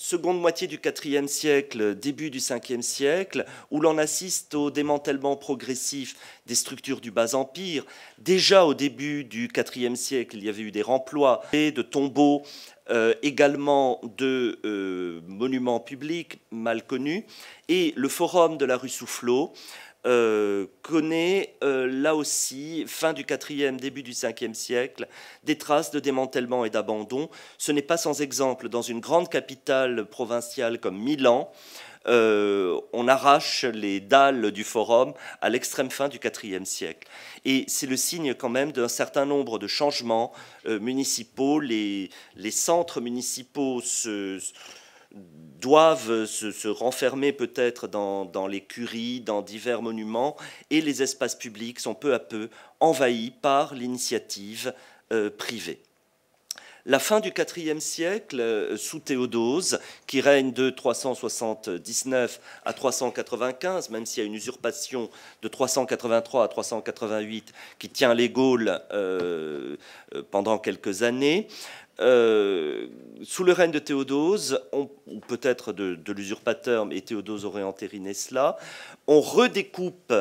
seconde moitié du IVe siècle, début du Ve siècle, où l'on assiste au démantèlement progressif des structures du bas empire. Déjà au début du IVe siècle, il y avait eu des remplois et de tombeaux, euh, également de euh, monuments publics mal connus, et le forum de la rue Soufflot euh, connaît euh, là aussi, fin du 4e, début du 5e siècle, des traces de démantèlement et d'abandon. Ce n'est pas sans exemple dans une grande capitale provinciale comme Milan. Euh, on arrache les dalles du forum à l'extrême fin du IVe siècle. Et c'est le signe quand même d'un certain nombre de changements municipaux. Les, les, centres municipaux se, doivent se, renfermer peut-être dans, dans les curies, dans divers monuments, et les espaces publics sont peu à peu envahis par l'initiative euh, privée. La fin du IVe siècle, euh, sous Théodose, qui règne de 379 à 395, même s'il y a une usurpation de 383 à 388 qui tient les Gaules euh, pendant quelques années, euh, sous le règne de Théodose, ou peut-être de, l'usurpateur, mais Théodose aurait entériné cela, on redécoupe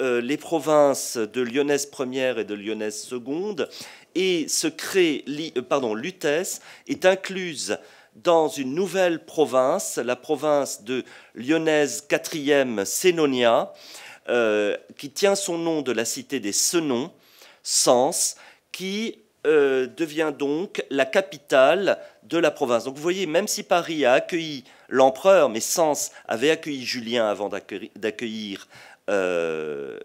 euh, les provinces de Lyonnaise première et de Lyonnaise seconde, et se crée, euh, pardon, Lutèce est incluse dans une nouvelle province, la province de Lyonnaise quatrième, e Sénonia, qui tient son nom de la cité des Senons, Sens, qui euh, devient donc la capitale de la province. Donc vous voyez, même si Paris a accueilli l'empereur, mais Sens avait accueilli Julien avant d'accueillir... Euh,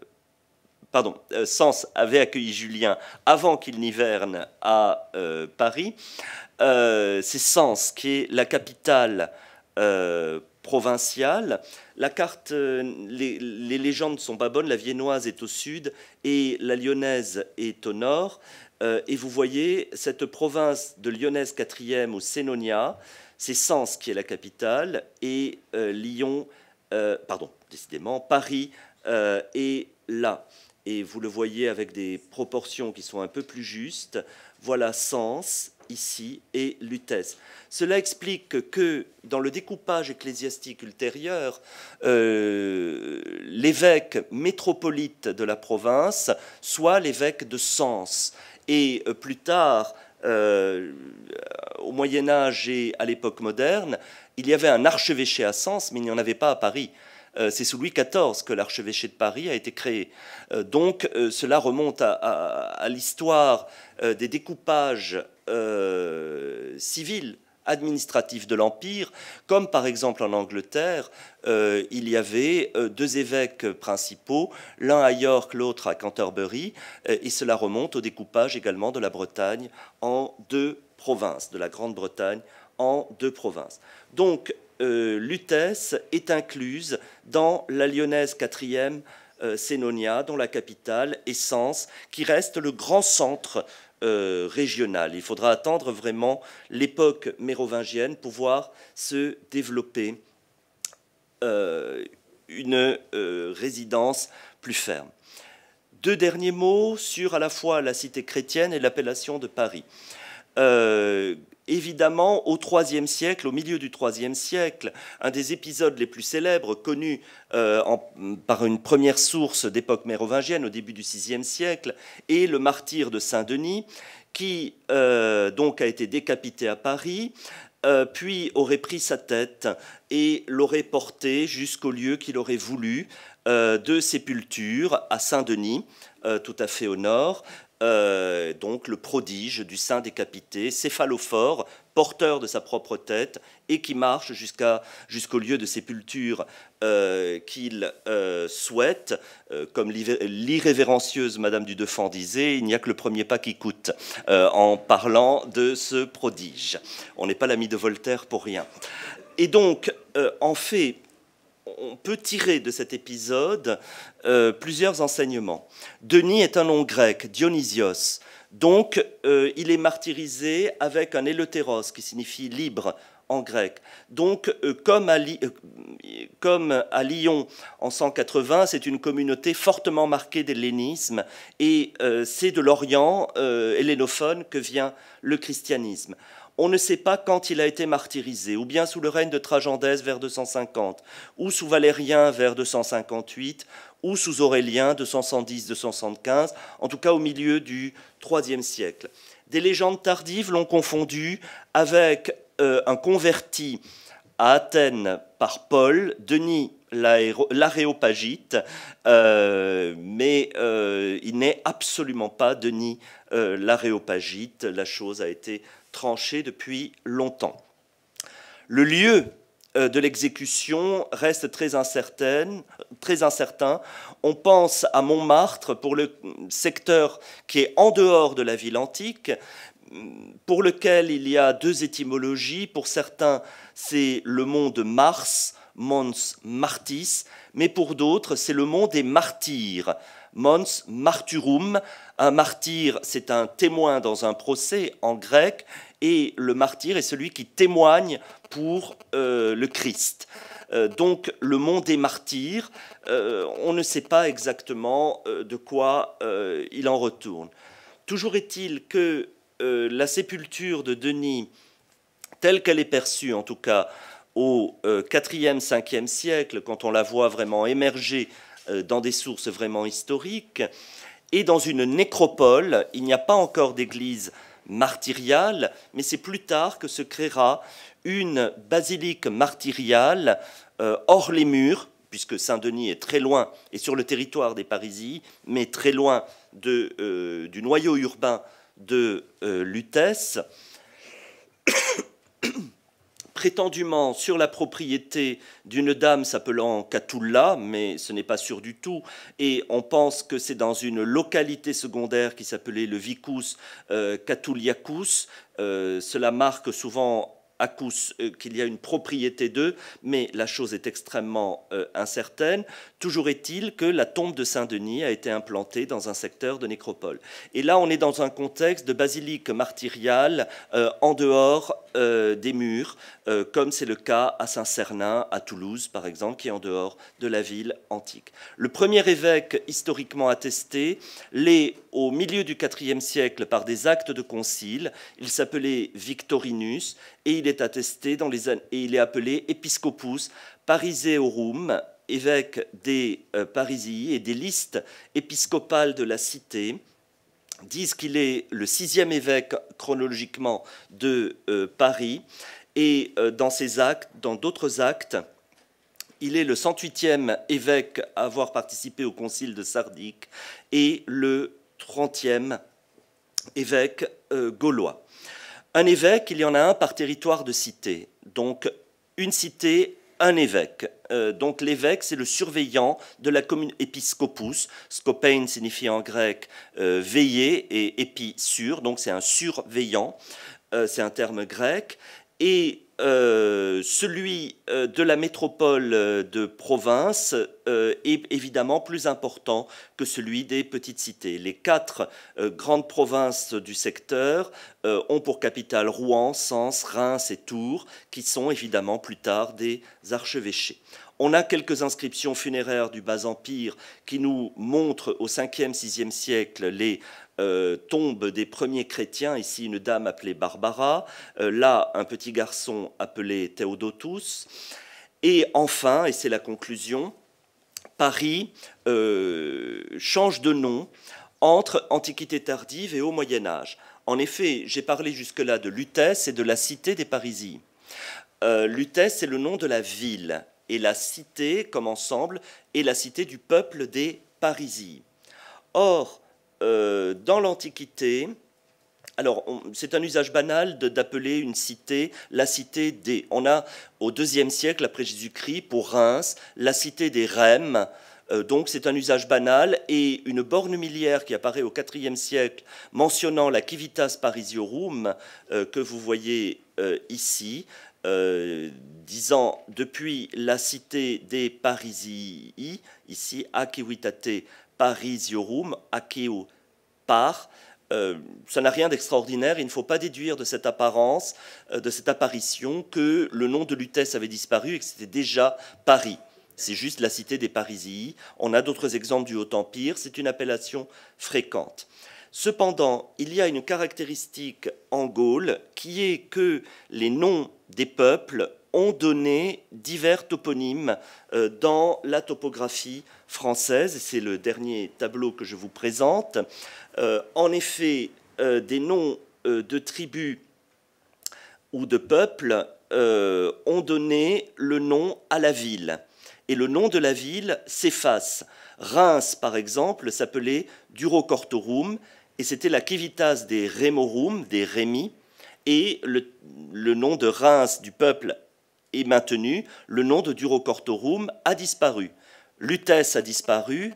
pardon, euh, Sens avait accueilli Julien avant qu'il n'hiverne à Paris. C'est Sens qui est la capitale provinciale. La carte, les, les légendes ne sont pas bonnes, la viennoise est au sud et la lyonnaise est au nord. Euh, et vous voyez cette province de Lyonnaise 4e ou Sénonia, c'est Sens qui est la capitale, et euh, Lyon, euh, pardon, décidément, Paris est là. Et vous le voyez avec des proportions qui sont un peu plus justes. Voilà Sens ici et Lutèce. Cela explique que dans le découpage ecclésiastique ultérieur, l'évêque métropolite de la province soit l'évêque de Sens et euh, plus tard, euh, au Moyen Âge et à l'époque moderne, il y avait un archevêché à Sens, mais il n'y en avait pas à Paris. Euh, c'est sous Louis XIV que l'archevêché de Paris a été créé. donc cela remonte à l'histoire des découpages civils administratif de l'Empire, comme par exemple en Angleterre, euh, il y avait euh, deux évêques principaux, l'un à York, l'autre à Canterbury, euh, et cela remonte au découpage également de la Bretagne en deux provinces, de la Grande-Bretagne en deux provinces. Donc Lutèce est incluse dans la Lyonnaise quatrième e Sénonia, dont la capitale est Sens, qui reste le grand centre euh, régionale. Il faudra attendre vraiment l'époque mérovingienne pour voir se développer euh, une euh, résidence plus ferme. Deux derniers mots sur à la fois la cité chrétienne et l'appellation de Paris évidemment au IIIe siècle, au milieu du IIIe siècle, un des épisodes les plus célèbres connus euh, par une première source d'époque mérovingienne au début du VIe siècle est le martyr de Saint-Denis qui euh, donc a été décapité à Paris, euh, puis aurait pris sa tête et l'aurait portée jusqu'au lieu qu'il aurait voulu de sépulture à Saint-Denis, tout à fait au nord, euh, donc le prodige du saint décapité, céphalophore, porteur de sa propre tête, et qui marche jusqu'à, jusqu'au lieu de sépulture euh, qu'il euh, souhaite. comme l'irrévérencieuse Madame du Deffand disait, il n'y a que le premier pas qui coûte, en parlant de ce prodige. On n'est pas l'ami de Voltaire pour rien. Et donc, en fait, on peut tirer de cet épisode euh, plusieurs enseignements. Denis est un nom grec, Dionysios. Donc, euh, il est martyrisé avec un éleutéros qui signifie libre en grec. Donc, euh, comme, à comme, à Lyon en 180, c'est une communauté fortement marquée d'hellénisme, et c'est de l'Orient hellénophone que vient le christianisme. On ne sait pas quand il a été martyrisé, ou bien sous le règne de Trajandès vers 250, ou sous Valérien vers 258, ou sous Aurélien 210-275, en tout cas au milieu du IIIe siècle. Des légendes tardives l'ont confondu avec euh, un converti à Athènes par Paul, Denis l'aréopagite, euh, mais euh, il n'est absolument pas Denis l'aréopagite. La chose a été tranché depuis longtemps. Le lieu euh, de l'exécution reste très, très incertain. On pense à Montmartre pour le secteur qui est en dehors de la ville antique, pour lequel il y a deux étymologies. Pour certains, c'est le mont de Mars, Mons Martis, mais pour d'autres, c'est le mont des martyrs, mons martyrum. Un martyr, c'est un témoin dans un procès en grec, et le martyr est celui qui témoigne pour euh, le Christ. Euh, donc le monde des martyrs, euh, on ne sait pas exactement de quoi il en retourne. Toujours est-il que la sépulture de Denis, telle qu'elle est perçue en tout cas au IVe, 5e siècle, quand on la voit vraiment émerger euh, dans des sources vraiment historiques. Et dans une nécropole, il n'y a pas encore d'église martyriale, mais c'est plus tard que se créera une basilique martyriale euh, hors les murs, puisque Saint-Denis est très loin, et sur le territoire des Parisiens, mais très loin de, euh, du noyau urbain de Lutèce prétendument sur la propriété d'une dame s'appelant Catulla, mais ce n'est pas sûr du tout, et on pense que c'est dans une localité secondaire qui s'appelait le Vicus Catulliacus. Euh, euh, cela marque souvent à coup euh, qu'il y a une propriété d'eux, mais la chose est extrêmement euh, incertaine. Toujours est-il que la tombe de Saint-Denis a été implantée dans un secteur de nécropole. Et là, on est dans un contexte de basilique martyriale euh, en dehors des murs, comme c'est le cas à saint sernin à Toulouse, par exemple, qui est en dehors de la ville antique. Le premier évêque historiquement attesté l'est au milieu du IVe siècle par des actes de concile. Il s'appelait Victorinus et il est attesté dans les, et il est appelé épiscopus pariseorum, évêque des euh, Parisiens et des listes épiscopales de la cité disent qu'il est le sixième évêque chronologiquement de euh, Paris et euh, dans ses actes, dans d'autres actes, il est le 108e évêque à avoir participé au concile de Sardique et le 30e évêque gaulois. Un évêque, il y en a un par territoire de cité. Donc une cité, un évêque. Euh, donc l'évêque, c'est le surveillant de la commune épiscopus. Scopein signifie en grec euh, veiller et épi sur, donc c'est un surveillant. Euh, c'est un terme grec. Et euh, celui euh, de la métropole euh, de province est évidemment plus important que celui des petites cités. Les quatre grandes provinces du secteur ont pour capitale Rouen, Sens, Reims et Tours, qui sont évidemment plus tard des archevêchés. On a quelques inscriptions funéraires du Bas-Empire qui nous montrent au 5e, 6e siècle les euh, tombe des premiers chrétiens, ici une dame appelée Barbara, euh, là un petit garçon appelé Théodotus, et enfin, et c'est la conclusion, Paris euh, change de nom entre Antiquité tardive et Haut Moyen Âge. En effet, j'ai parlé jusque-là de Lutèce et de la cité des Parisiens. Lutèce est le nom de la ville, et la cité, comme ensemble, est la cité du peuple des Parisiens. Or, euh, dans l'Antiquité, alors, c'est un usage banal d'appeler une cité la cité des. On a au IIe siècle après Jésus-Christ pour Reims la cité des Rèmes. Euh, donc c'est un usage banal et une borne millière qui apparaît au IVe siècle mentionnant la civitas parisiorum euh, que vous voyez ici, disant depuis la cité des Parisii, ici a civitate Parisiorum, Akeo, par. Euh, ça n'a rien d'extraordinaire. Il ne faut pas déduire de cette apparence, euh, de cette apparition, que le nom de Lutèce avait disparu et que c'était déjà Paris. C'est juste la cité des Parisii. On a d'autres exemples du Haut Empire. C'est une appellation fréquente. Cependant, il y a une caractéristique en Gaule qui est que les noms des peuples ont donné divers toponymes euh, dans la topographie française. C'est le dernier tableau que je vous présente. Euh, en effet, euh, des noms de tribus ou de peuples ont donné le nom à la ville. Et le nom de la ville s'efface. Reims, par exemple, s'appelait Durocortorum, et c'était la civitas des Rémorum, des Rémi, et le, le, nom de Reims, du peuple et maintenu, le nom de Durocortorum a disparu. Lutèce a disparu,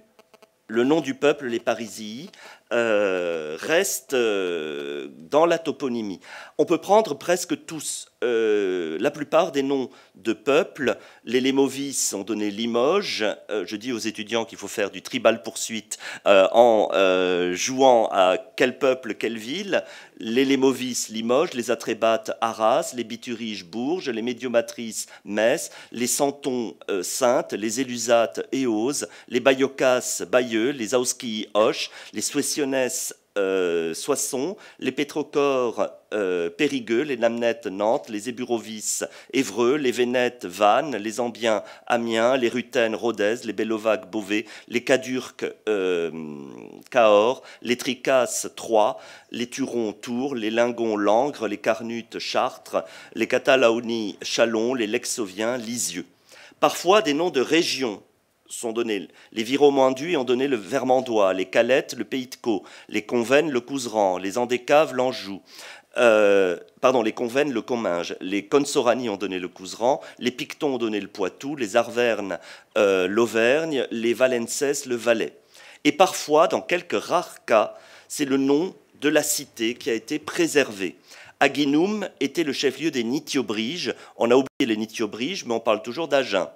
le nom du peuple, les Parisis, euh, reste restent euh, dans la toponymie. On peut prendre presque tous. Euh, la plupart des noms de peuples, les Lémovis ont donné Limoges. je dis aux étudiants qu'il faut faire du tribal poursuite en jouant à quel peuple, quelle ville. Les Lémovis, Limoges, les Atrébates, Arras, les Bituriges, Bourges, les Médiomatrices, Metz, les Santons, Saintes, les Élusates, Éose, les Bayocas, Bayeux, les Auski, Hoche, les Suessions, jeunesse euh, Soissons, les pétrocores euh, Périgueux, les namnettes Nantes, les Éburovis Évreux, les Vénettes Vannes, les Ambiens Amiens, les Rutaines Rodez, les Bellovac, Beauvais, les Cadurques euh, Cahors, les Tricasses Troyes, les Turons Tours, les Lingons Langres, les Carnutes Chartres, les Catalaunies, Chalon, les Lexoviens Lisieux. Parfois des noms de régions sont donnés. Les Viromanduis ont donné le Vermandois, les Calettes, le Pays de Caux, les Convennes, le Couseran, les Andécaves, l'Anjou. Euh, pardon, les Convennes, le Comminges, les Consorani ont donné le Couseran, les Pictons ont donné le Poitou, les Arvernes, euh, l'Auvergne, les Valences, le Valais. Et parfois, dans quelques rares cas, c'est le nom de la cité qui a été préservé. Aguinum était le chef-lieu des Nithiobriges. On a oublié les Nithiobriges, mais on parle toujours d'Agen.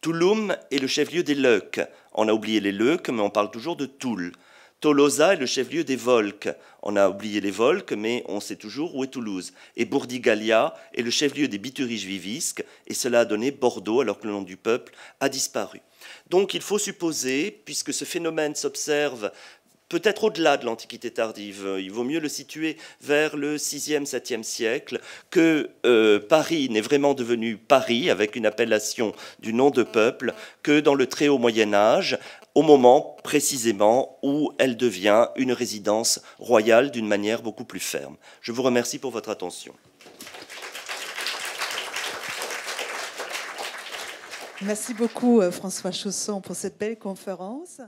Touloum est le chef-lieu des Leucs. On a oublié les Leucs, mais on parle toujours de Toul. Tolosa est le chef-lieu des Volques. On a oublié les Volques, mais on sait toujours où est Toulouse. Et Bourdigalia est le chef-lieu des Bituriges-Vivisques, et cela a donné Bordeaux, alors que le nom du peuple a disparu. Donc il faut supposer, puisque ce phénomène s'observe peut-être au-delà de l'Antiquité tardive. Il vaut mieux le situer vers le 6e, 7e siècle, que euh, Paris n'est vraiment devenue Paris avec une appellation du nom de peuple que dans le très haut Moyen Âge, au moment précisément où elle devient une résidence royale d'une manière beaucoup plus ferme. Je vous remercie pour votre attention. Merci beaucoup euh, François Chausson pour cette belle conférence.